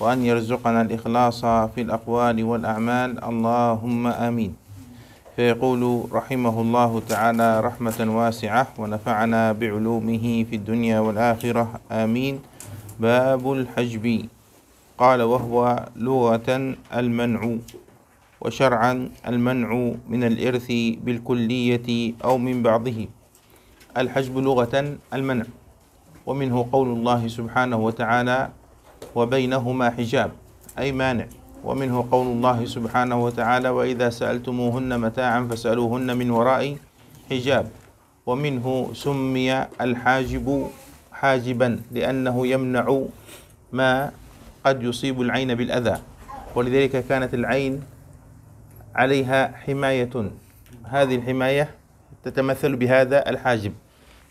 وأن يرزقنا الإخلاص في الأقوال والأعمال اللهم آمين فيقول رحمه الله تعالى رحمة واسعة ونفعنا بعلومه في الدنيا والآخرة آمين باب الحجب قال وهو لغة المنع وشرعا المنع من الإرث بالكلية أو من بعضه الحجب لغة المنع ومنه قول الله سبحانه وتعالى وبينهما حجاب أي مانع ومنه قول الله سبحانه وتعالى وإذا سألتموهن متاعا فسألوهن من وراء حجاب ومنه سمي الحاجب حاجبا لأنه يمنع ما قد يصيب العين بالأذى ولذلك كانت العين عليها حماية هذه الحماية تتمثل بهذا الحاجب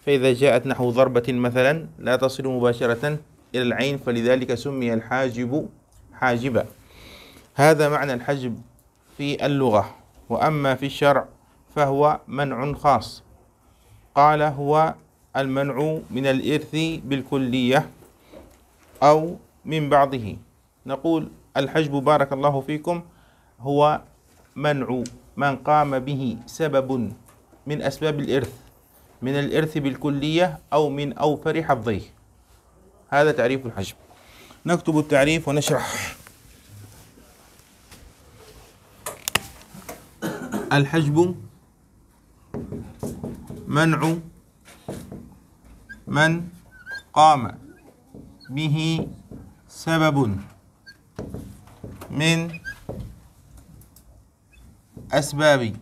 فإذا جاءت نحو ضربة مثلا لا تصل مباشرة إلى العين فلذلك سمي الحاجب حاجبا هذا معنى الحجب في اللغة وأما في الشرع فهو منع خاص قال هو المنع من الإرث بالكلية أو من بعضه نقول الحجب بارك الله فيكم هو منع من قام به سبب من أسباب الإرث من الإرث بالكلية أو من أوفر حظيه هذا تعريف الحجم نكتب التعريف ونشرح الحجب منع من قام به سبب من أسباب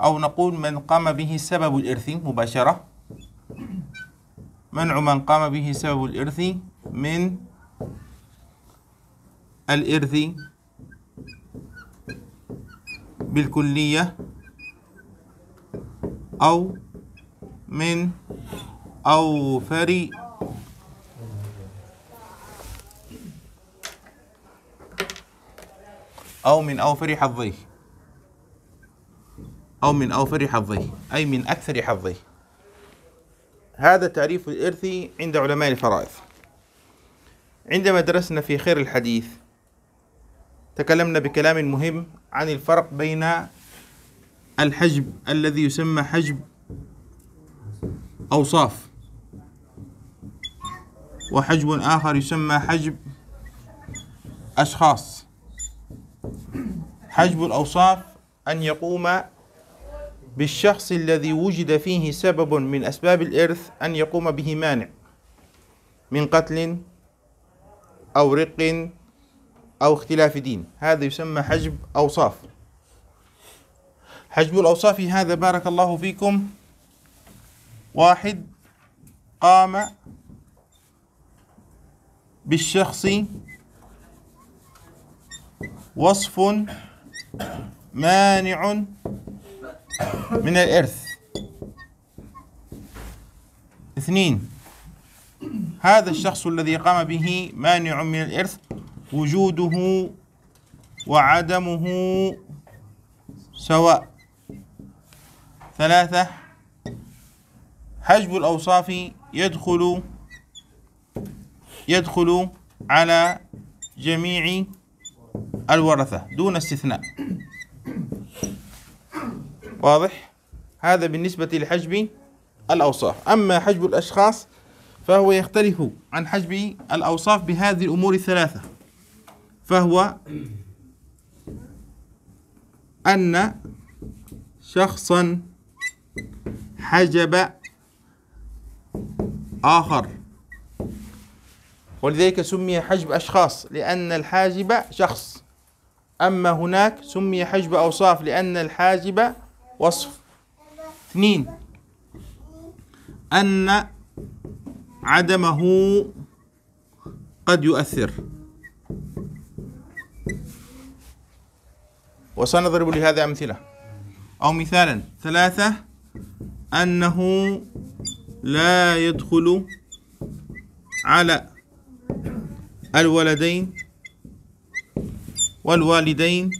أو نقول من قام به سبب الإرث مباشرة منع من قام به سبب الإرث من الإرث بالكلية أو من أوفر أو من أوفر حظيه أو من أوفر حظيه أي من أكثر حظيه هذا تعريف الإرث عند علماء الفرائض عندما درسنا في خير الحديث تكلمنا بكلام مهم عن الفرق بين الحجب الذي يسمى حجب أوصاف وحجب آخر يسمى حجب أشخاص حجب الأوصاف أن يقوم بالشخص الذي وجد فيه سبب من أسباب الإرث أن يقوم به مانع من قتل أو رق أو اختلاف دين هذا يسمى حجب أوصاف حجب الأوصاف هذا بارك الله فيكم واحد قام بالشخص وصف مانع من الإرث اثنين هذا الشخص الذي قام به مانع من الإرث وجوده وعدمه سواء ثلاثة حجب الأوصاف يدخل يدخل على جميع الورثة دون استثناء واضح هذا بالنسبة لحجب الأوصاف أما حجب الأشخاص فهو يختلف عن حجب الأوصاف بهذه الأمور الثلاثة فهو أن شخصا حجب آخر ولذلك سمي حجب أشخاص لأن الحاجب شخص أما هناك سمي حجب أوصاف لأن الحاجب وصف اثنين أن عدمه قد يؤثر وسنضرب لهذا أمثلة أو مثالا ثلاثة أنه لا يدخل على الولدين والوالدين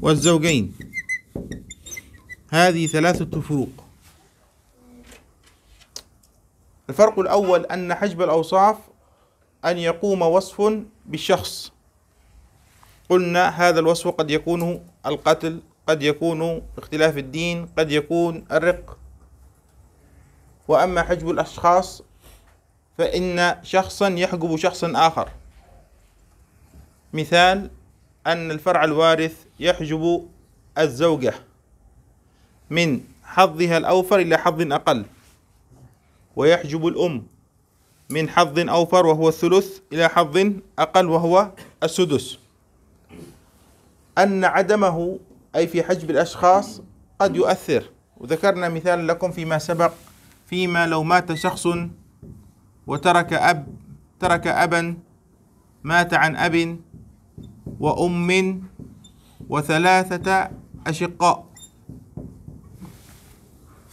والزوجين هذه ثلاثة فروق الفرق الأول أن حجب الأوصاف أن يقوم وصف بالشخص قلنا هذا الوصف قد يكون القتل قد يكون اختلاف الدين قد يكون الرق وأما حجب الأشخاص فإن شخصا يحجب شخصا آخر مثال أن الفرع الوارث يحجب الزوجة من حظها الأوفر إلى حظ أقل ويحجب الأم من حظ أوفر وهو الثلث إلى حظ أقل وهو السدس أن عدمه أي في حجب الأشخاص قد يؤثر وذكرنا مثال لكم فيما سبق فيما لو مات شخص وترك أب ترك أبا مات عن أب وأم وثلاثة أشقاء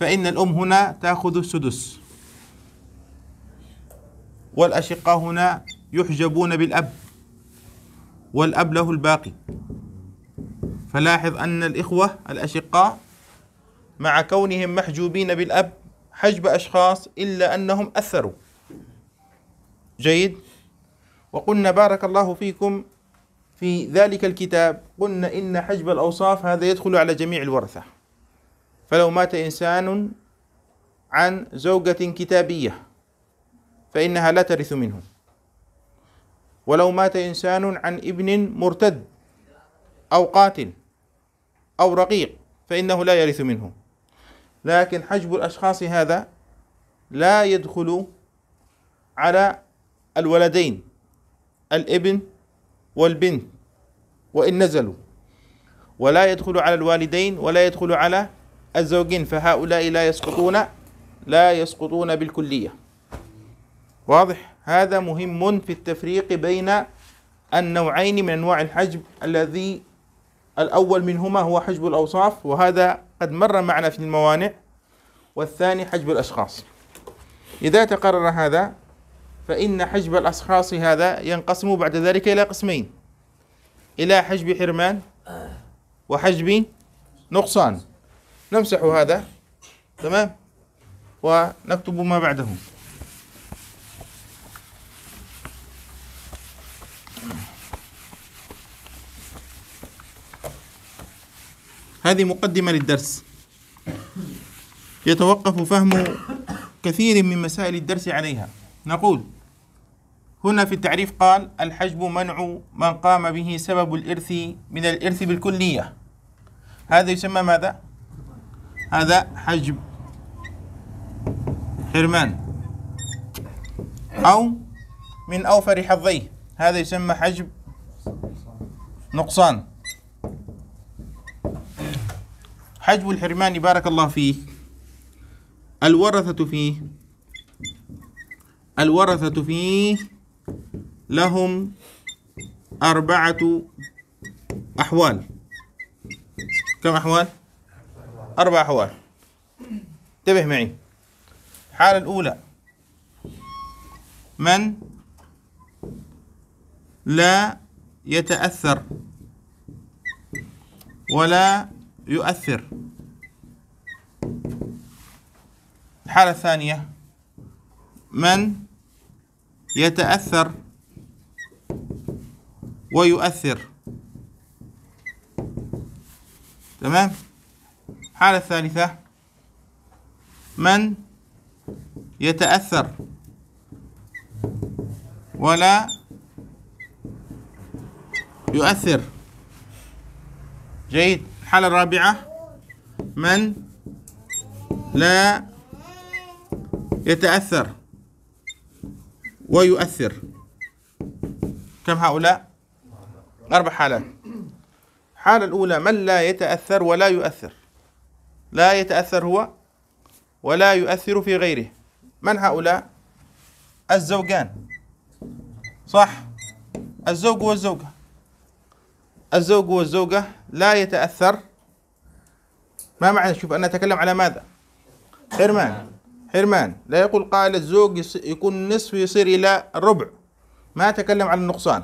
فإن الأم هنا تأخذ السدس والأشقاء هنا يحجبون بالأب والأب له الباقي فلاحظ أن الإخوة الأشقاء مع كونهم محجوبين بالأب حجب أشخاص إلا أنهم أثروا جيد وقلنا بارك الله فيكم في ذلك الكتاب قلنا إن حجب الأوصاف هذا يدخل على جميع الورثة فلو مات إنسان عن زوجة كتابية فإنها لا ترث منه ولو مات إنسان عن ابن مرتد أو قاتل أو رقيق فإنه لا يرث منه لكن حجب الأشخاص هذا لا يدخل على الولدين الابن والبنت وإن نزلوا ولا يدخل على الوالدين ولا يدخل على الزوجين فهؤلاء لا يسقطون لا يسقطون بالكلية واضح هذا مهم في التفريق بين النوعين من أنواع الحجب الذي الأول منهما هو حجب الأوصاف وهذا قد مر معنا في الموانع والثاني حجب الأشخاص إذا تقرر هذا فإن حجب الأشخاص هذا ينقسم بعد ذلك إلى قسمين إلى حجب حرمان وحجب نقصان نمسح هذا تمام ونكتب ما بعده هذه مقدمة للدرس يتوقف فهم كثير من مسائل الدرس عليها نقول هنا في التعريف قال الحجب منع من قام به سبب الإرث من الإرث بالكلية هذا يسمى ماذا؟ هذا حجب حرمان أو من أوفر حظيه هذا يسمى حجب نقصان حجب الحرمان بارك الله فيه الورثة فيه الورثة فيه لهم أربعة أحوال كم أحوال؟ أربع أحوال انتبه معي الحالة الأولى من لا يتأثر ولا يؤثر الحالة الثانية من يتأثر ويؤثر تمام الحالة الثالثة من يتأثر ولا يؤثر جيد الحالة الرابعة من لا يتأثر ويؤثر كم هؤلاء؟ أربع حالات الحالة الأولى من لا يتأثر ولا يؤثر لا يتأثر هو ولا يؤثر في غيره من هؤلاء الزوجان صح الزوج والزوجة الزوج والزوجة لا يتأثر ما معنى شوف أنا أتكلم على ماذا حرمان حرمان لا يقول قال الزوج يكون نصف يصير إلى الربع ما أتكلم عن النقصان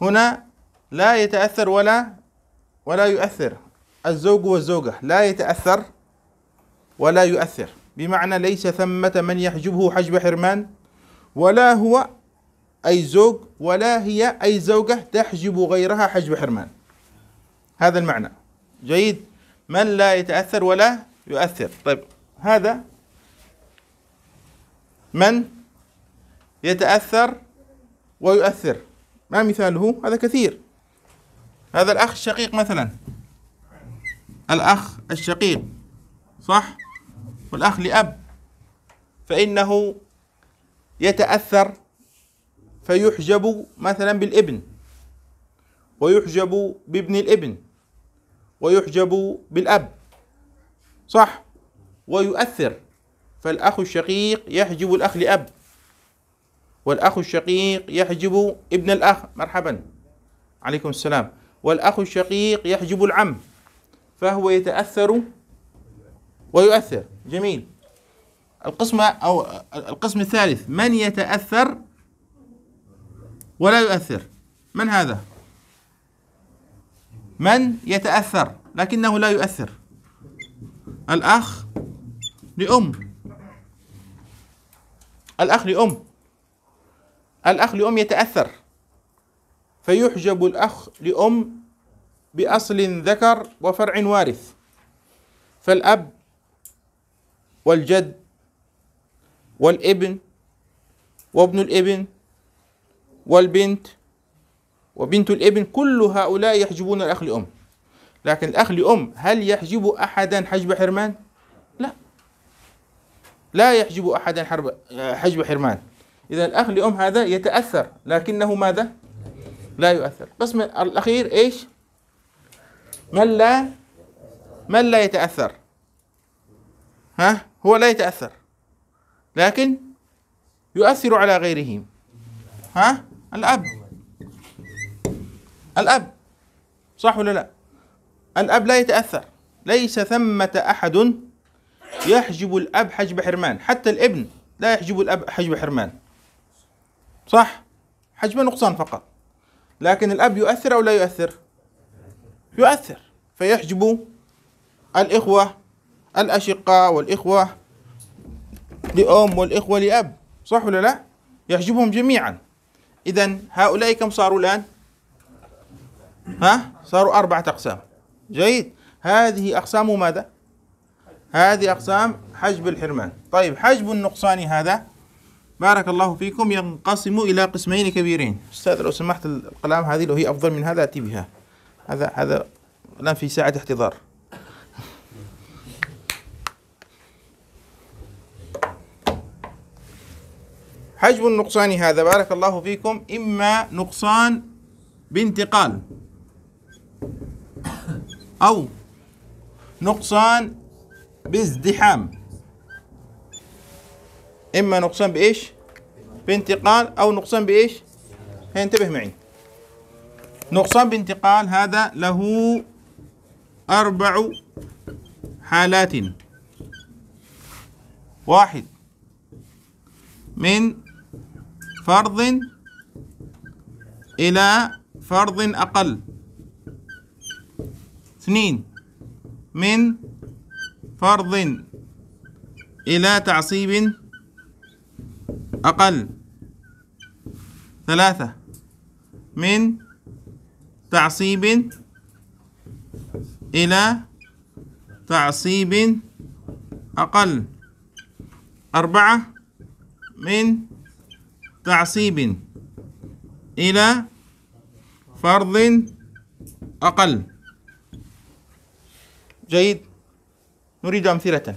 هنا لا يتأثر ولا ولا يؤثر الزوج والزوجة لا يتأثر ولا يؤثر بمعنى ليس ثمة من يحجبه حجب حرمان ولا هو أي زوج ولا هي أي زوجة تحجب غيرها حجب حرمان هذا المعنى جيد من لا يتأثر ولا يؤثر طيب هذا من يتأثر ويؤثر ما مثاله هذا كثير هذا الأخ الشقيق مثلا الأخ الشقيق صح والأخ لأب فإنه يتأثر فيحجب مثلا بالابن ويحجب بابن الابن ويحجب بالأب صح ويؤثر فالأخ الشقيق يحجب الأخ لأب والأخ الشقيق يحجب ابن الأخ مرحبا عليكم السلام والأخ الشقيق يحجب العم فهو يتأثر ويؤثر جميل القسم أو القسم الثالث من يتأثر ولا يؤثر من هذا من يتأثر لكنه لا يؤثر الأخ لأم الأخ لأم الأخ لأم يتأثر فيحجب الأخ لأم بأصل ذكر وفرع وارث فالأب والجد والابن وابن الابن والبنت وبنت الابن كل هؤلاء يحجبون الأخ لأم لكن الأخ لأم هل يحجب أحدا حجب حرمان؟ لا لا يحجب أحدا حجب حرمان إذا الأخ لأم هذا يتأثر لكنه ماذا؟ لا يؤثر قسم الأخير إيش؟ من لا من لا يتأثر ها هو لا يتأثر لكن يؤثر على غيره ها الأب الأب صح ولا لا الأب لا يتأثر ليس ثمة أحد يحجب الأب حجب حرمان حتى الابن لا يحجب الأب حجب حرمان صح حجب نقصان فقط لكن الأب يؤثر أو لا يؤثر يؤثر فيحجب الإخوة الأشقاء والإخوة لأم والإخوة لأب صح ولا لا؟ يحجبهم جميعا إذا هؤلاء كم صاروا الآن؟ ها؟ صاروا أربعة أقسام جيد هذه أقسام ماذا؟ هذه أقسام حجب الحرمان طيب حجب النقصان هذا بارك الله فيكم ينقسم إلى قسمين كبيرين أستاذ لو سمحت القلم هذه لو هي أفضل من هذا أتي بها هذا هذا الآن في ساعة احتضار حجم النقصان هذا بارك الله فيكم إما نقصان بانتقال أو نقصان بازدحام إما نقصان بإيش؟ بانتقال أو نقصان بإيش؟ انتبه معي نقصان بانتقال هذا له أربع حالات واحد من فرض إلى فرض أقل اثنين من فرض إلى تعصيب أقل ثلاثة من تعصيب إلى تعصيب أقل أربعة من تعصيب إلى فرض أقل جيد نريد أمثلة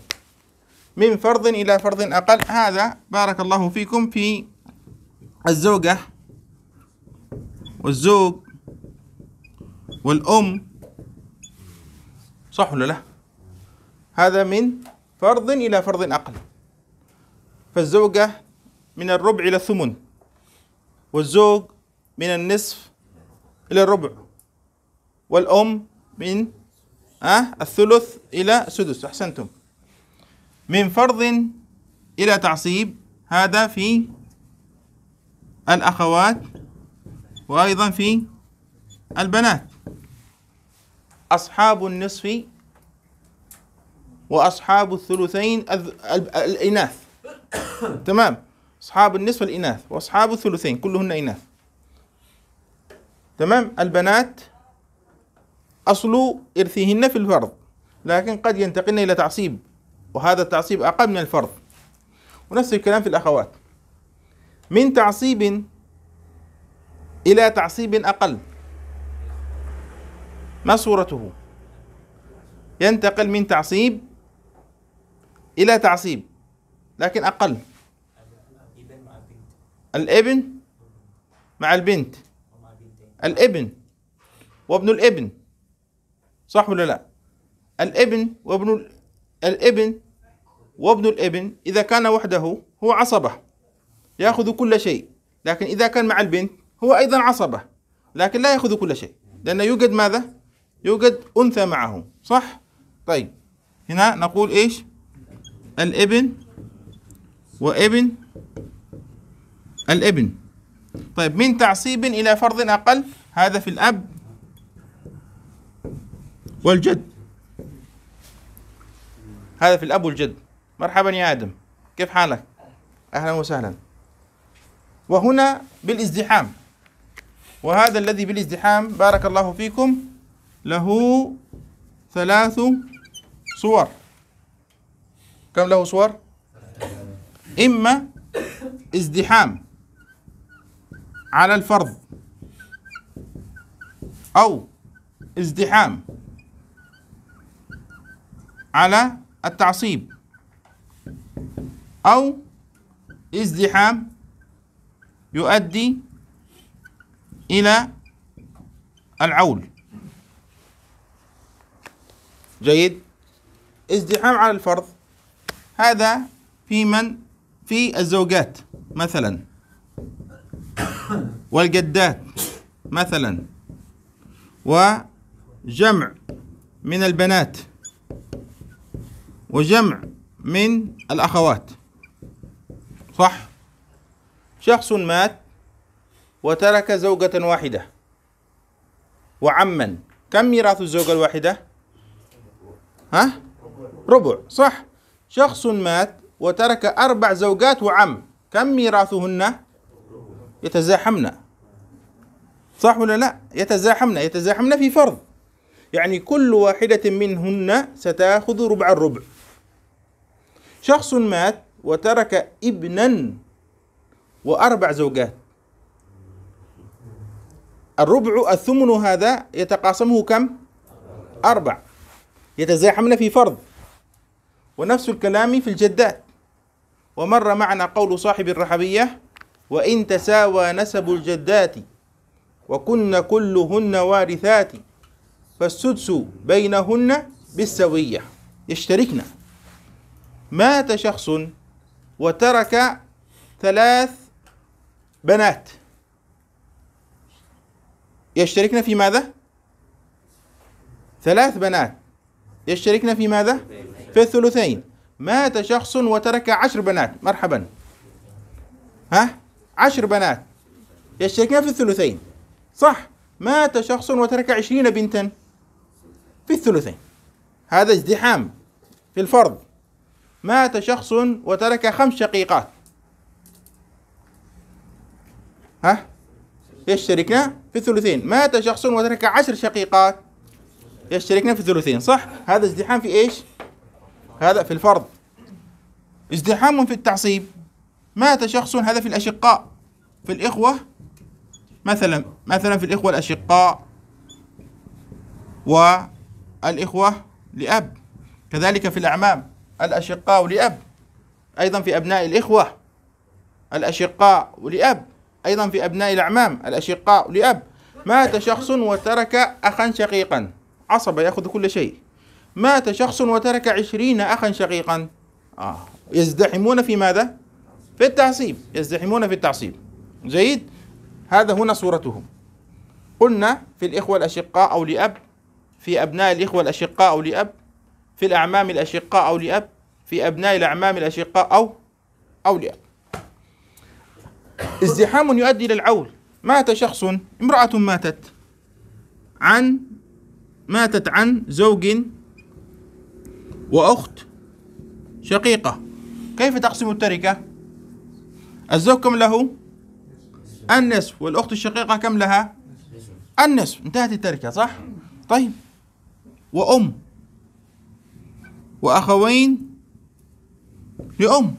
من فرض إلى فرض أقل هذا بارك الله فيكم في الزوجة والزوج والأم صح ولا لا؟ هذا من فرض إلى فرض أقل فالزوجة من الربع إلى الثمن والزوج من النصف إلى الربع والأم من أه الثلث إلى سدس أحسنتم من فرض إلى تعصيب هذا في الأخوات وأيضا في البنات أصحاب النصف وأصحاب الثلثين الإناث تمام أصحاب النصف الإناث وأصحاب الثلثين كلهن إناث تمام البنات أصل إرثهن في الفرض لكن قد ينتقلن إلى تعصيب وهذا التعصيب أقل من الفرض ونفس الكلام في الأخوات من تعصيب إلى تعصيب أقل ما صورته ينتقل من تعصيب إلى تعصيب لكن أقل الابن مع البنت الابن وابن الابن صح ولا لا الابن وابن الابن وابن الابن إذا كان وحده هو عصبة يأخذ كل شيء لكن إذا كان مع البنت هو أيضا عصبة لكن لا يأخذ كل شيء لأنه يوجد ماذا يوجد أنثى معه صح؟ طيب هنا نقول إيش؟ الابن وابن الابن طيب من تعصيب إلى فرض أقل هذا في الأب والجد هذا في الأب والجد مرحبا يا آدم كيف حالك؟ أهلا وسهلا وهنا بالازدحام وهذا الذي بالازدحام بارك الله فيكم له ثلاث صور كم له صور إما ازدحام على الفرض أو ازدحام على التعصيب أو ازدحام يؤدي إلى العول جيد ازدحام على الفرض هذا في من في الزوجات مثلا والجدات مثلا وجمع من البنات وجمع من الأخوات صح شخص مات وترك زوجة واحدة وعما كم ميراث الزوجة الواحدة؟ ها ربع صح شخص مات وترك أربع زوجات وعم كم ميراثهن يتزاحمن صح ولا لا يتزاحمن يتزاحمن في فرض يعني كل واحدة منهن ستأخذ ربع الربع شخص مات وترك ابنا وأربع زوجات الربع الثمن هذا يتقاسمه كم أربع يتزاحمن في فرض ونفس الكلام في الجدات ومر معنا قول صاحب الرحبية وإن تساوى نسب الجدات وكن كلهن وارثات فالسدس بينهن بالسوية يشتركن مات شخص وترك ثلاث بنات يشتركن في ماذا؟ ثلاث بنات يشتركن في ماذا؟ في الثلثين مات شخص وترك عشر بنات مرحبا ها؟ عشر بنات يشتركن في الثلثين صح مات شخص وترك عشرين بنتا في الثلثين هذا ازدحام في الفرض مات شخص وترك خمس شقيقات ها يشتركن في الثلثين مات شخص وترك عشر شقيقات يشتركنا في الثلثين صح هذا ازدحام في ايش هذا في الفرض ازدحام في التعصيب مات شخص هذا في الأشقاء في الإخوة مثلا مثلا في الإخوة الأشقاء والإخوة لأب كذلك في الأعمام الأشقاء لأب أيضا في أبناء الإخوة الأشقاء لأب أيضا في أبناء الأعمام الأشقاء لأب مات شخص وترك أخا شقيقا عصبة يأخذ كل شيء مات شخص وترك عشرين أخا شقيقا آه. يزدحمون في ماذا؟ في التعصيب يزدحمون في التعصيب جيد هذا هنا صورتهم قلنا في الإخوة الأشقاء أو لأب في أبناء الإخوة الأشقاء أو لأب في الأعمام الأشقاء أو لأب في أبناء الأعمام الأشقاء أو أو لأب ازدحام يؤدي إلى العول مات شخص امرأة ماتت عن ماتت عن زوج وأخت شقيقة كيف تقسم التركة؟ الزوج كم له؟ النصف والأخت الشقيقة كم لها؟ النصف انتهت التركة صح؟ طيب وأم وأخوين لأم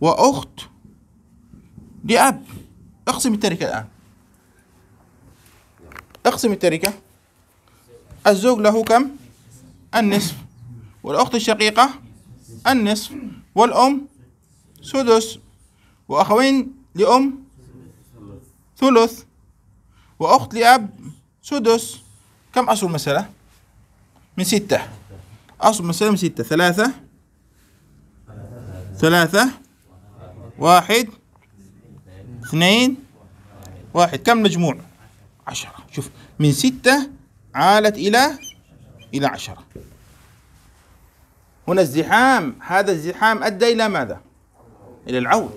وأخت لأب اقسم التركة الآن اقسم التركة الزوج له كم النصف والأخت الشقيقة النصف والأم سدس وأخوين لأم ثلث وأخت لأب سدس كم أصل المسألة؟ من ستة أصل المسألة من ستة ثلاثة ثلاثة واحد اثنين واحد كم مجموع؟ عشرة شوف من ستة عالت إلى إلى عشرة هنا الزحام هذا الزحام أدى إلى ماذا؟ إلى العول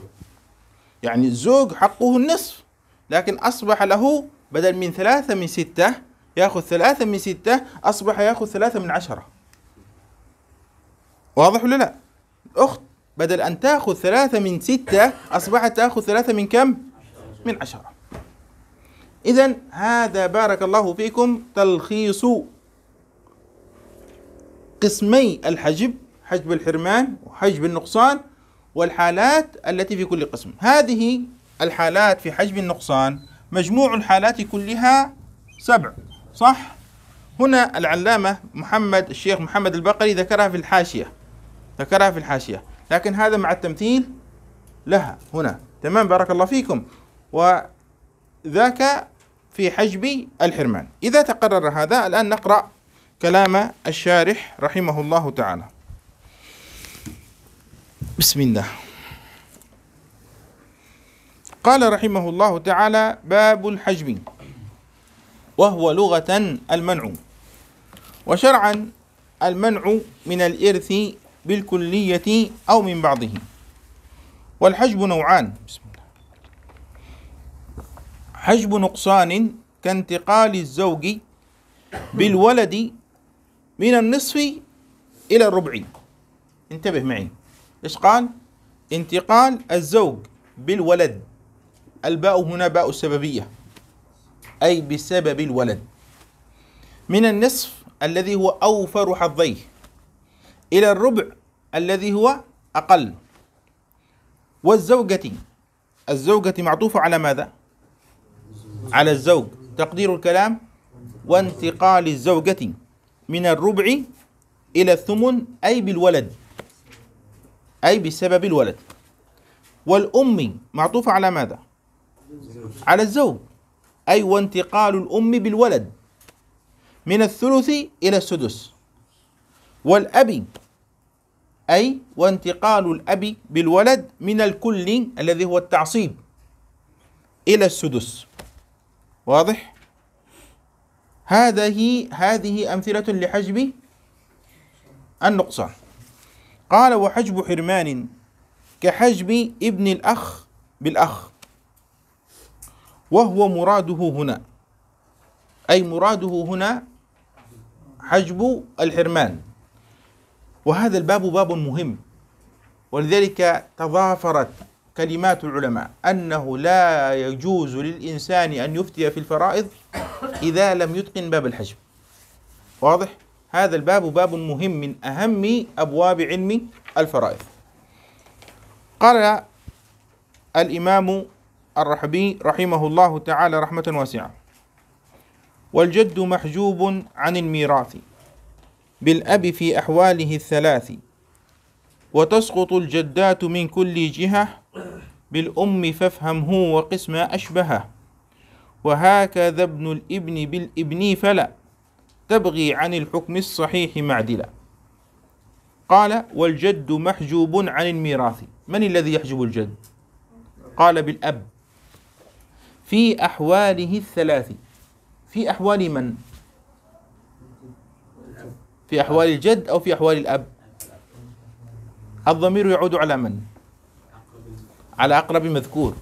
يعني الزوج حقه النصف لكن أصبح له بدل من ثلاثة من ستة يأخذ ثلاثة من ستة أصبح يأخذ ثلاثة من عشرة واضح ولا لا؟ الأخت بدل أن تأخذ ثلاثة من ستة أصبحت تأخذ ثلاثة من كم؟ من عشرة إذا هذا بارك الله فيكم تلخيص قسمي الحجب حجب الحرمان وحجب النقصان والحالات التي في كل قسم هذه الحالات في حجب النقصان مجموع الحالات كلها سبع صح هنا العلامة محمد الشيخ محمد البقري ذكرها في الحاشية ذكرها في الحاشية لكن هذا مع التمثيل لها هنا تمام بارك الله فيكم وذاك في حجب الحرمان إذا تقرر هذا الآن نقرأ كلام الشارح رحمه الله تعالى بسم الله قال رحمه الله تعالى باب الحجب وهو لغة المنع وشرعا المنع من الإرث بالكلية أو من بعضه والحجب نوعان بسم حجب نقصان كانتقال الزوج بالولد من النصف إلى الربع انتبه معي إيش قال انتقال الزوج بالولد الباء هنا باء السببية أي بسبب الولد من النصف الذي هو أوفر حظيه إلى الربع الذي هو أقل والزوجة الزوجة معطوفة على ماذا؟ على الزوج تقدير الكلام وانتقال الزوجة من الربع إلى الثمن أي بالولد أي بسبب الولد والأم معطوفة على ماذا؟ على الزوج أي وانتقال الأم بالولد من الثلث إلى السدس والأب أي وانتقال الأب بالولد من الكل الذي هو التعصيب إلى السدس واضح هذه هذه أمثلة لحجب النقصان قال وحجب حرمان كحجب ابن الأخ بالأخ وهو مراده هنا أي مراده هنا حجب الحرمان وهذا الباب باب مهم ولذلك تضافرت كلمات العلماء أنه لا يجوز للإنسان أن يفتي في الفرائض إذا لم يتقن باب الحجب واضح؟ هذا الباب باب مهم من أهم أبواب علم الفرائض قال الإمام الرحبي رحمه الله تعالى رحمة واسعة والجد محجوب عن الميراث بالأب في أحواله الثلاث وتسقط الجدات من كل جهة بالأم فافهم هو وقسم أشبهه وهكذا ابن الابن بالابن فلا تبغي عن الحكم الصحيح معدلا قال والجد محجوب عن الميراث من الذي يحجب الجد قال بالأب في أحواله الثلاث في أحوال من في أحوال الجد أو في أحوال الأب الضمير يعود على من؟ على أقرب مذكور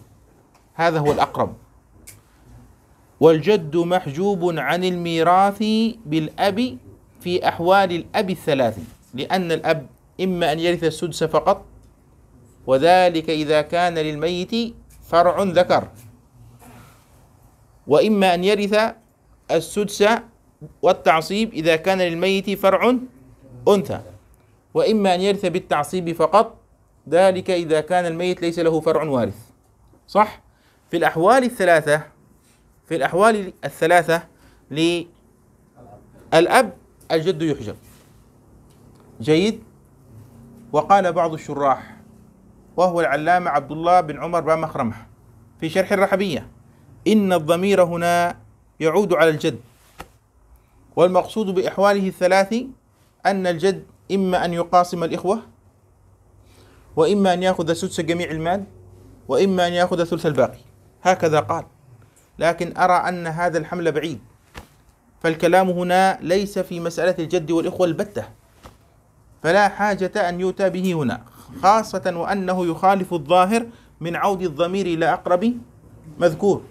هذا هو الأقرب والجد محجوب عن الميراث بالأب في أحوال الأب الثلاث لأن الأب إما أن يرث السدس فقط وذلك إذا كان للميت فرع ذكر وإما أن يرث السدس والتعصيب إذا كان للميت فرع أنثى وإما أن يرث بالتعصيب فقط ذلك إذا كان الميت ليس له فرع وارث صح في الأحوال الثلاثة في الأحوال الثلاثة للأب الجد يحجب جيد وقال بعض الشراح وهو العلامة عبد الله بن عمر بن مخرمح في شرح الرحبية إن الضمير هنا يعود على الجد والمقصود بإحواله الثلاث أن الجد إما أن يقاسم الإخوة وإما أن يأخذ سدس جميع المال وإما أن يأخذ ثلث الباقي هكذا قال لكن أرى أن هذا الحمل بعيد فالكلام هنا ليس في مسألة الجد والإخوة البتة فلا حاجة أن يؤتى به هنا خاصة وأنه يخالف الظاهر من عود الضمير إلى أقرب مذكور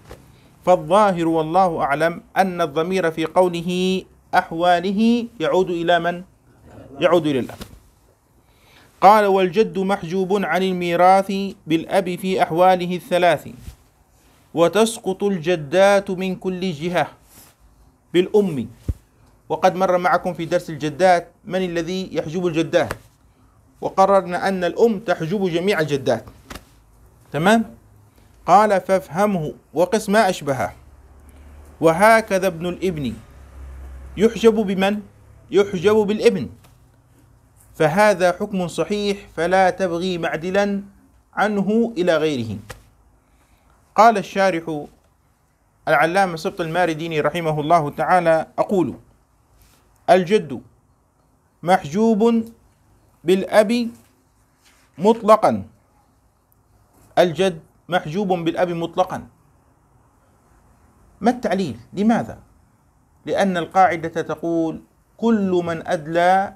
فالظاهر والله أعلم أن الضمير في قوله أحواله يعود إلى من؟ يعود إلى الأب قال والجد محجوب عن الميراث بالأب في أحواله الثلاث وتسقط الجدات من كل جهة بالأم وقد مر معكم في درس الجدات من الذي يحجب الجدات وقررنا أن الأم تحجب جميع الجدات تمام قال فافهمه وقس ما أشبهه وهكذا ابن الابن يحجب بمن؟ يحجب بالابن فهذا حكم صحيح فلا تبغي معدلا عنه إلى غيره قال الشارح العلامة سبط المارديني رحمه الله تعالى أقول الجد محجوب بالأب مطلقا الجد محجوب بالأب مطلقا ما التعليل؟ لماذا؟ لأن القاعدة تقول كل من أدلى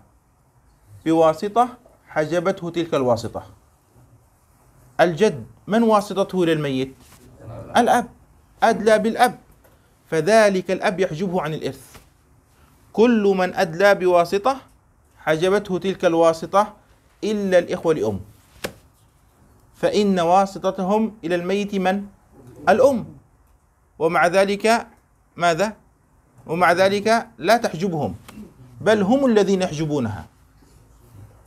بواسطة حجبته تلك الواسطة الجد من واسطته إلى الميت الأب أدلى بالأب فذلك الأب يحجبه عن الإرث كل من أدلى بواسطة حجبته تلك الواسطة إلا الإخوة لأم فإن واسطتهم إلى الميت من؟ الأم ومع ذلك ماذا؟ ومع ذلك لا تحجبهم بل هم الذين يحجبونها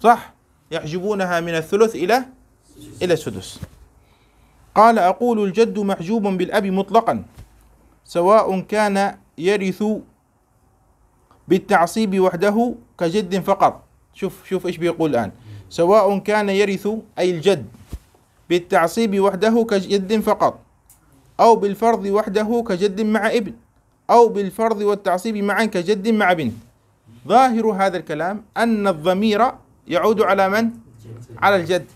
صح يحجبونها من الثلث إلى إلى السدس قال أقول الجد محجوب بالأب مطلقا سواء كان يرث بالتعصيب وحده كجد فقط شوف شوف ايش بيقول الآن سواء كان يرث أي الجد بالتعصيب وحده كجد فقط أو بالفرض وحده كجد مع ابن أو بالفرض والتعصيب معا كجد مع بنت ظاهر هذا الكلام أن الضمير يعود على من؟ على الجد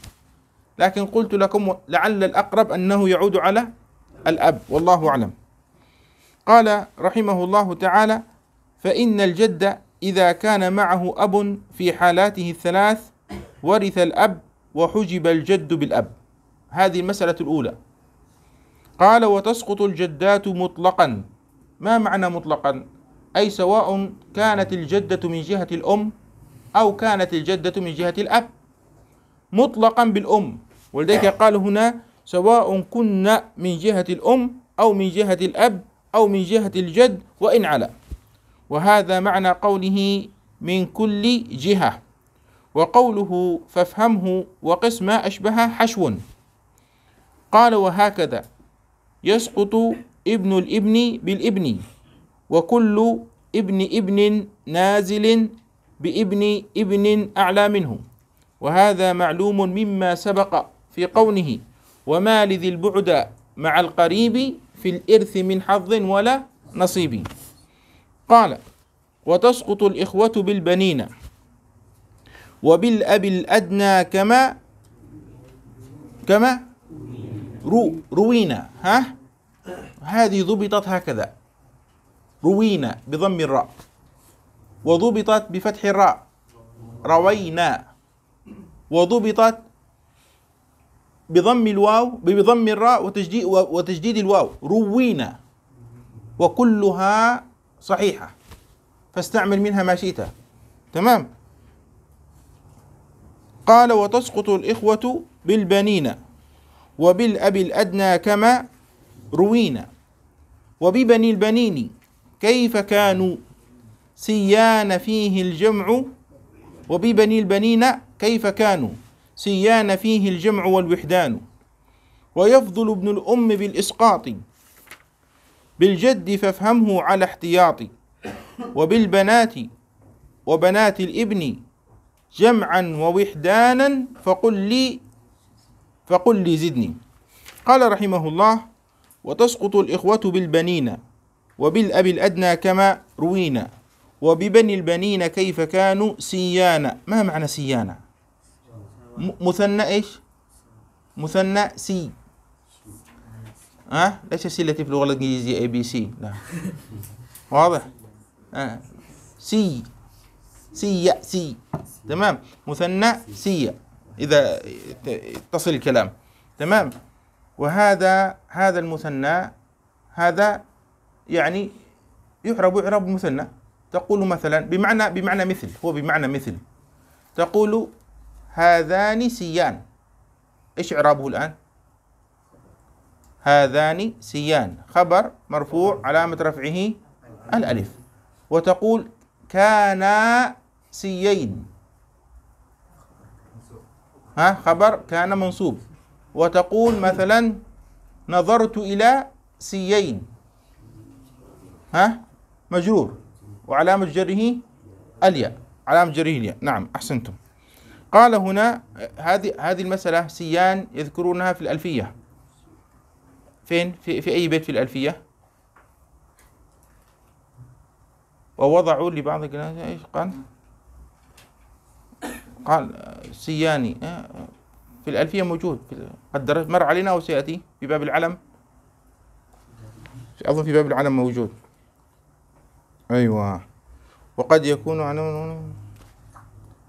لكن قلت لكم لعل الأقرب أنه يعود على الأب والله أعلم قال رحمه الله تعالى فإن الجد إذا كان معه أب في حالاته الثلاث ورث الأب وحجب الجد بالأب هذه المسألة الأولى قال وتسقط الجدات مطلقا ما معنى مطلقا أي سواء كانت الجدة من جهة الأم أو كانت الجدة من جهة الأب مطلقا بالأم ولذلك قال هنا سواء كنا من جهة الأم أو من جهة الأب أو من جهة الجد وإن على وهذا معنى قوله من كل جهة وقوله فافهمه وقس ما أشبه حشو قال وهكذا يسقط ابن الابن بالابن وكل ابن ابن نازل بابن ابن أعلى منه وهذا معلوم مما سبق في قوله وما لذي البعد مع القريب في الإرث من حظ ولا نصيب قال وتسقط الإخوة بالبنين وبالأب الأدنى كما كما رو روينا ها هذه ضبطت هكذا روينا بضم الراء وضبطت بفتح الراء روينا وضبطت بضم الواو بضم الراء وتجديد وتجديد الواو روينا وكلها صحيحة فاستعمل منها ما شئت تمام قال وتسقط الإخوة بالبنين وبالأب الأدنى كما روينا وببني البنين كيف كانوا سيان فيه الجمع وببني البنين كيف كانوا سيان فيه الجمع والوحدان ويفضل ابن الأم بالإسقاط بالجد فافهمه على احتياط وبالبنات وبنات الابن جمعا ووحدانا فقل لي فقل لي زدني قال رحمه الله وتسقط الإخوة بالبنين وبالأب الأدنى كما روينا وببني البنين كيف كانوا سيانا ما معنى سيانا مثنى ايش مثنى سي ها ليش السي التي في اللغه الانجليزيه اي بي سي لا واضح ها آه. سي سي سي تمام مثنى سي اذا تصل الكلام تمام وهذا هذا المثنى هذا يعني يعرب يعرب مثنى تقول مثلا بمعنى بمعنى مثل هو بمعنى مثل تقول هذان سيان ايش اعرابه الان هذان سيان خبر مرفوع علامه رفعه الالف وتقول كانا سيين ها خبر كان منصوب وتقول مثلا نظرت الى سيين ها مجرور وعلامة جره الياء علامة جره الياء نعم أحسنتم قال هنا هذه هذه المسألة سيان يذكرونها في الألفية فين في, في أي بيت في الألفية ووضعوا لبعض الناس ايش قال قال سياني آه، في الألفية موجود قد مر علينا أو سيأتي في باب العلم أظن في باب العلم موجود ايوه وقد يكون عنوان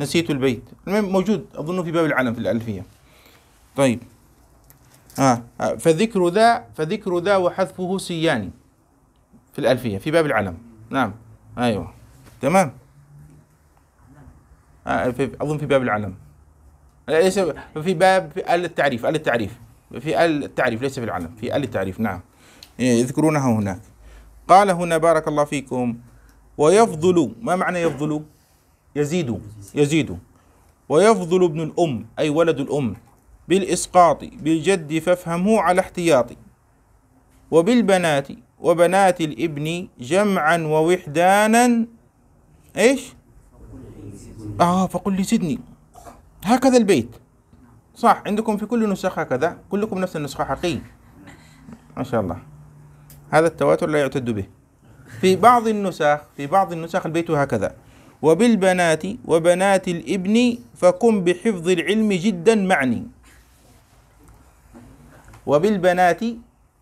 نسيت البيت المهم موجود اظنه في باب العلم في الالفيه طيب آه. آه، فذكر ذا فذكر ذا وحذفه سياني في الألفية في باب العلم نعم أيوة تمام آه في أظن في باب العلم آه، ليس في باب في آل التعريف آل التعريف في آل التعريف ليس في العلم في آل التعريف نعم يذكرونها هناك قال هنا بارك الله فيكم ويفضل ما معنى يفضل يزيد يزيد ويفضل ابن الأم أي ولد الأم بالإسقاط بالجد فافهمه على احتياطي وبالبنات وبنات الابن جمعا ووحدانا ايش اه فقل لي زدني هكذا البيت صح عندكم في كل نسخ هكذا كلكم نفس النسخة حقيقي ما شاء الله هذا التواتر لا يعتد به في بعض النسخ في بعض النسخ البيت هكذا وبالبنات وبنات الابن فقم بحفظ العلم جدا معني وبالبنات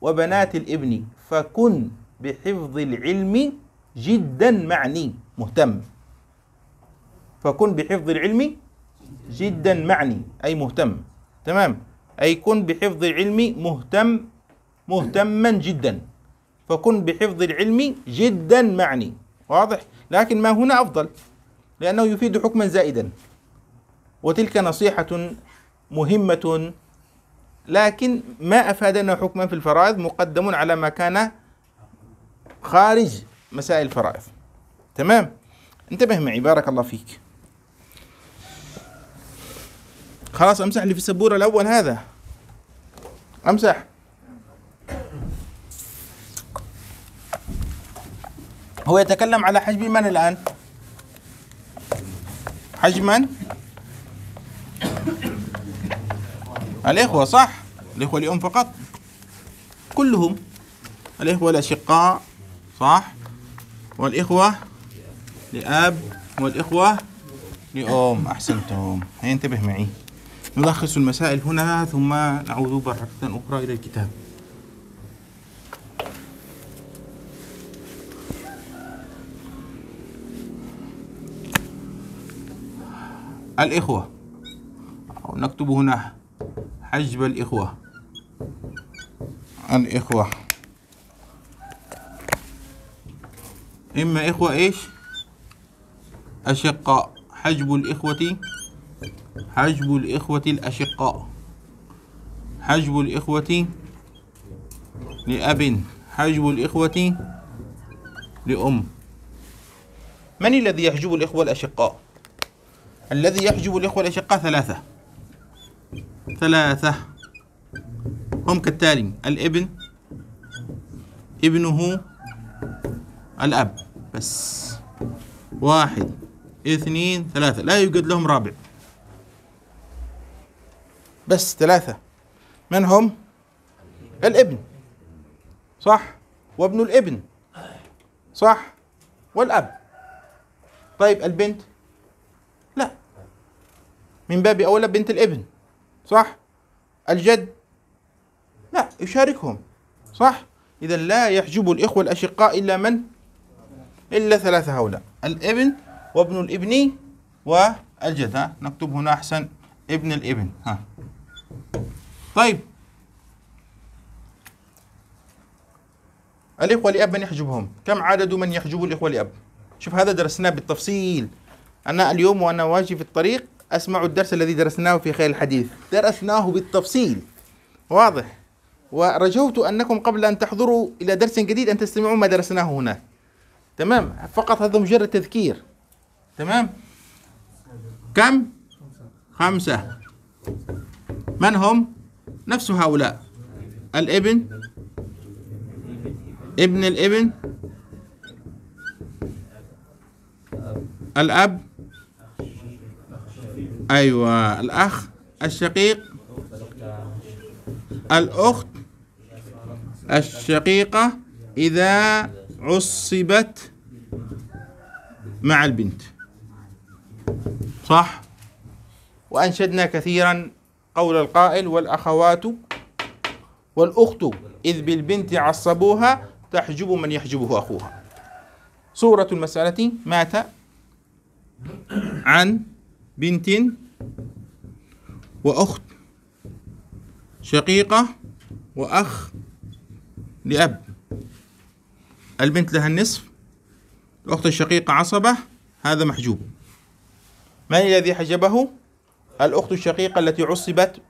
وبنات الابن فكن بحفظ العلم جدا معني مهتم فكن بحفظ العلم جدا معني أي مهتم تمام أي كن بحفظ العلم مهتم مهتما جدا فكن بحفظ العلم جدا معني واضح لكن ما هنا أفضل لأنه يفيد حكما زائدا وتلك نصيحة مهمة لكن ما أفادنا حكما في الفرائض مقدم على ما كان خارج مسائل الفرائض تمام انتبه معي بارك الله فيك خلاص امسح اللي في السبورة الأول هذا امسح هو يتكلم على حجم من الآن حجما الإخوة صح الإخوة اليوم فقط كلهم الإخوة الأشقاء صح والإخوة لأب والإخوة لأم أحسنتم انتبه معي نلخص المسائل هنا ثم نعود مرة أخرى إلى الكتاب الإخوة أو نكتب هنا حجب الإخوة الإخوة إما إخوة إيش أشقاء حجب الإخوة حجب الإخوة الأشقاء حجب الإخوة لأب حجب الإخوة لأم من الذي يحجب الإخوة الأشقاء الذي يحجب الإخوة الأشقاء ثلاثة ثلاثة هم كالتالي الابن ابنه الأب بس واحد اثنين ثلاثة لا يوجد لهم رابع بس ثلاثة من هم؟ الابن صح وابن الابن صح والأب طيب البنت من باب أولى بنت الابن صح الجد لا يشاركهم صح إذا لا يحجب الإخوة الأشقاء إلا من إلا ثلاثة هؤلاء الابن وابن الابن والجد ها نكتب هنا أحسن ابن الابن ها طيب الإخوة لأب من يحجبهم كم عدد من يحجب الإخوة لأب شوف هذا درسناه بالتفصيل أنا اليوم وأنا واجي في الطريق اسمعوا الدرس الذي درسناه في خير الحديث درسناه بالتفصيل واضح ورجوت أنكم قبل أن تحضروا إلى درس جديد أن تستمعوا ما درسناه هناك تمام فقط هذا مجرد تذكير تمام كم خمسة من هم نفس هؤلاء الابن ابن الابن الأب أيوة الأخ الشقيق الأخت الشقيقة إذا عصبت مع البنت صح وأنشدنا كثيرا قول القائل والأخوات والأخت إذ بالبنت عصبوها تحجب من يحجبه أخوها صورة المسألة مات عن بنت وأخت شقيقة وأخ لأب البنت لها النصف الأخت الشقيقة عصبة هذا محجوب من الذي حجبه؟ الأخت الشقيقة التي عصبت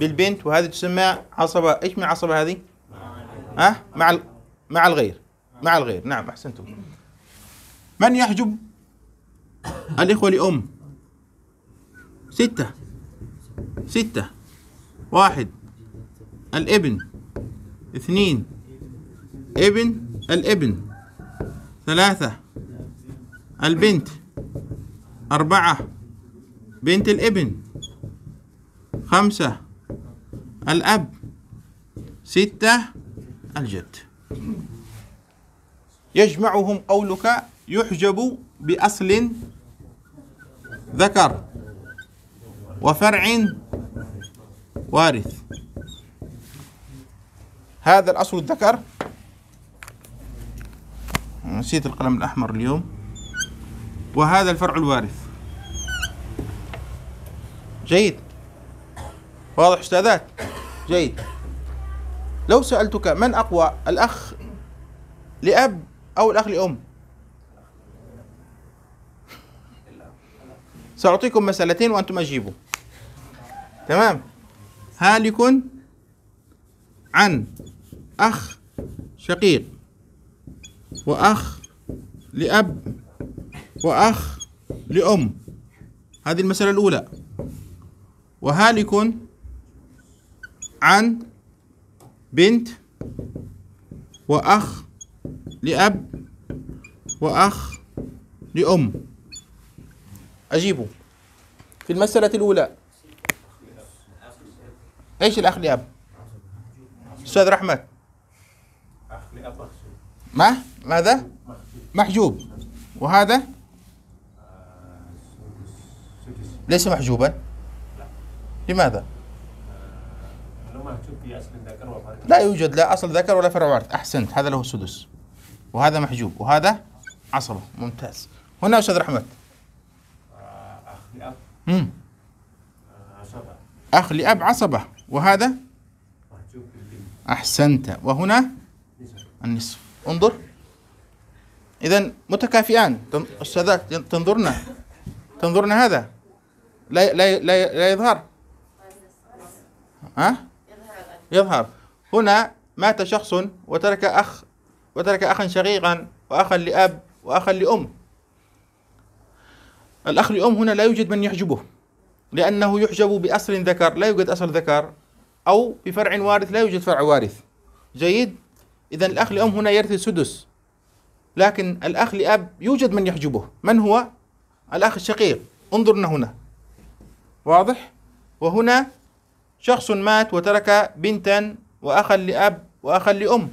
بالبنت وهذه تسمى عصبة إيش من عصبة هذه؟ أه؟ مع مع الغير مع الغير نعم أحسنتم من يحجب الإخوة لأم ستة ستة واحد الابن اثنين ابن الابن ثلاثة البنت أربعة بنت الابن خمسة الأب ستة الجد يجمعهم قولك يحجب بأصل ذكر وفرع وارث هذا الأصل الذكر نسيت القلم الأحمر اليوم وهذا الفرع الوارث جيد واضح أستاذات جيد لو سألتك من أقوى الأخ لأب أو الأخ لأم سأعطيكم مسألتين وأنتم أجيبوا تمام هالك عن أخ شقيق وأخ لأب وأخ لأم هذه المسألة الأولى وهالك عن بنت وأخ لأب وأخ لأم أجيبوا في المسألة الأولى ايش الاخ لاب؟ استاذ رحمه ما ماذا؟ محجوب وهذا ليس محجوبا لماذا؟ لا يوجد لا اصل ذكر ولا فرع وارث احسنت هذا له سدس وهذا محجوب وهذا عصبه ممتاز هنا استاذ رحمت اخ لاب اخ لاب عصبه وهذا أحسنت وهنا النصف انظر إذا متكافئان أستاذات تنظرنا تنظرنا هذا لا لا لا, لا يظهر ها يظهر هنا مات شخص وترك أخ وترك أخا شقيقا وأخا لأب وأخا لأم الأخ لأم هنا لا يوجد من يحجبه لأنه يحجب بأصل ذكر لا يوجد أصل ذكر أو بفرع وارث لا يوجد فرع وارث جيد إذا الأخ لأم هنا يرث السدس لكن الأخ لأب يوجد من يحجبه من هو؟ الأخ الشقيق انظرنا هنا واضح؟ وهنا شخص مات وترك بنتا وأخا لأب وأخا لأم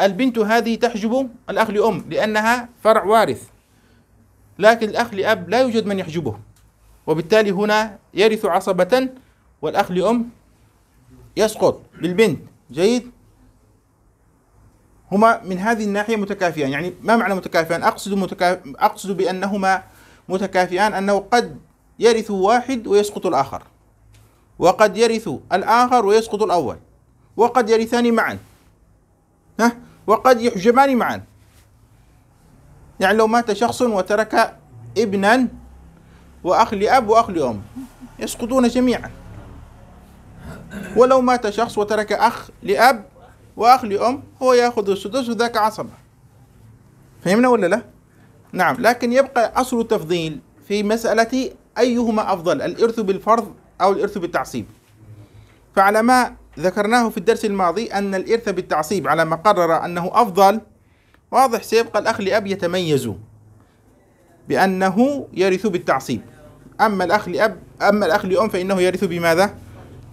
البنت هذه تحجب الأخ لأم لأنها فرع وارث لكن الأخ لأب لا يوجد من يحجبه وبالتالي هنا يرث عصبة والأخ لأم يسقط للبنت جيد هما من هذه الناحية متكافئان يعني ما معنى متكافئان أقصد, متكاف... أقصد بأنهما متكافئان أنه قد يرث واحد ويسقط الآخر وقد يرث الآخر ويسقط الأول وقد يرثان معا ها وقد يحجبان معا يعني لو مات شخص وترك ابنا وأخ لأب وأخ لأم يسقطون جميعا ولو مات شخص وترك أخ لأب وأخ لأم هو يأخذ السدس وذاك عصبة فهمنا ولا لا؟ نعم لكن يبقى أصل التفضيل في مسألة أيهما أفضل الإرث بالفرض أو الإرث بالتعصيب فعلى ما ذكرناه في الدرس الماضي أن الإرث بالتعصيب على ما قرر أنه أفضل واضح سيبقى الأخ لأب يتميز بأنه يرث بالتعصيب أما الأخ لأب أما الأخ لأم فإنه يرث بماذا؟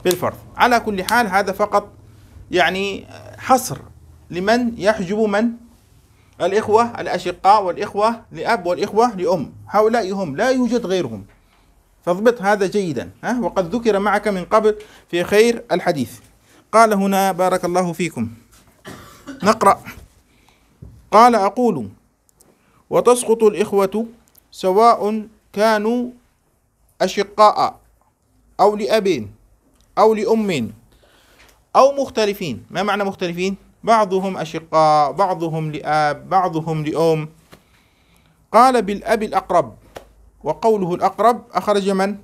بالفرض على كل حال هذا فقط يعني حصر لمن يحجب من؟ الإخوة الأشقاء والإخوة لأب والإخوة لأم هؤلاء هم لا يوجد غيرهم فاضبط هذا جيدا ها وقد ذكر معك من قبل في خير الحديث قال هنا بارك الله فيكم نقرأ قال أقول وتسقط الإخوة سواء كانوا أشقاء أو لأب أو لأم أو مختلفين ما معنى مختلفين؟ بعضهم أشقاء بعضهم لآب بعضهم لأم قال بالأب الأقرب وقوله الأقرب أخرج من؟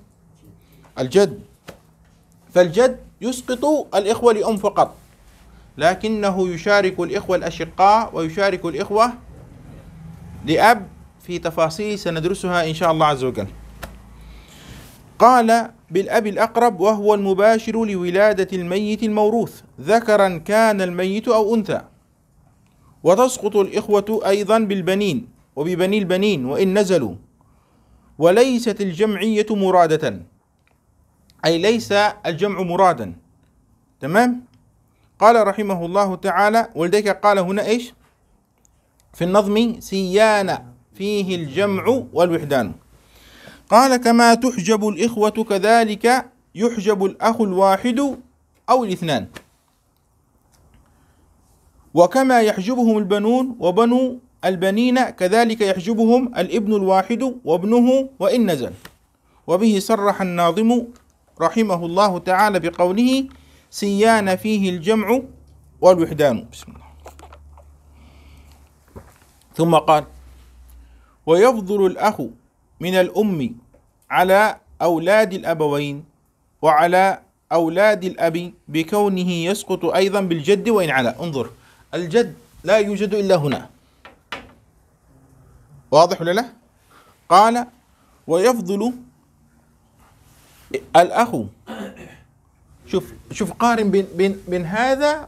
الجد فالجد يسقط الإخوة لأم فقط لكنه يشارك الإخوة الأشقاء ويشارك الإخوة لأب في تفاصيل سندرسها إن شاء الله عز وجل قال بالأب الأقرب وهو المباشر لولادة الميت الموروث ذكرا كان الميت أو أنثى وتسقط الإخوة أيضا بالبنين وببني البنين وإن نزلوا وليست الجمعية مرادة أي ليس الجمع مرادا تمام قال رحمه الله تعالى ولذلك قال هنا إيش في النظم سيان فيه الجمع والوحدان قال كما تحجب الإخوة كذلك يحجب الأخ الواحد أو الاثنان وكما يحجبهم البنون وبنو البنين كذلك يحجبهم الابن الواحد وابنه وإن نزل وبه صرح الناظم رحمه الله تعالى بقوله سيان فيه الجمع والوحدان بسم الله ثم قال ويفضل الأخ من الأم على أولاد الأبوين وعلى أولاد الأب بكونه يسقط أيضا بالجد وإن على انظر الجد لا يوجد إلا هنا واضح ولا لا؟ قال ويفضل الأخ شوف شوف قارن بين بين بين هذا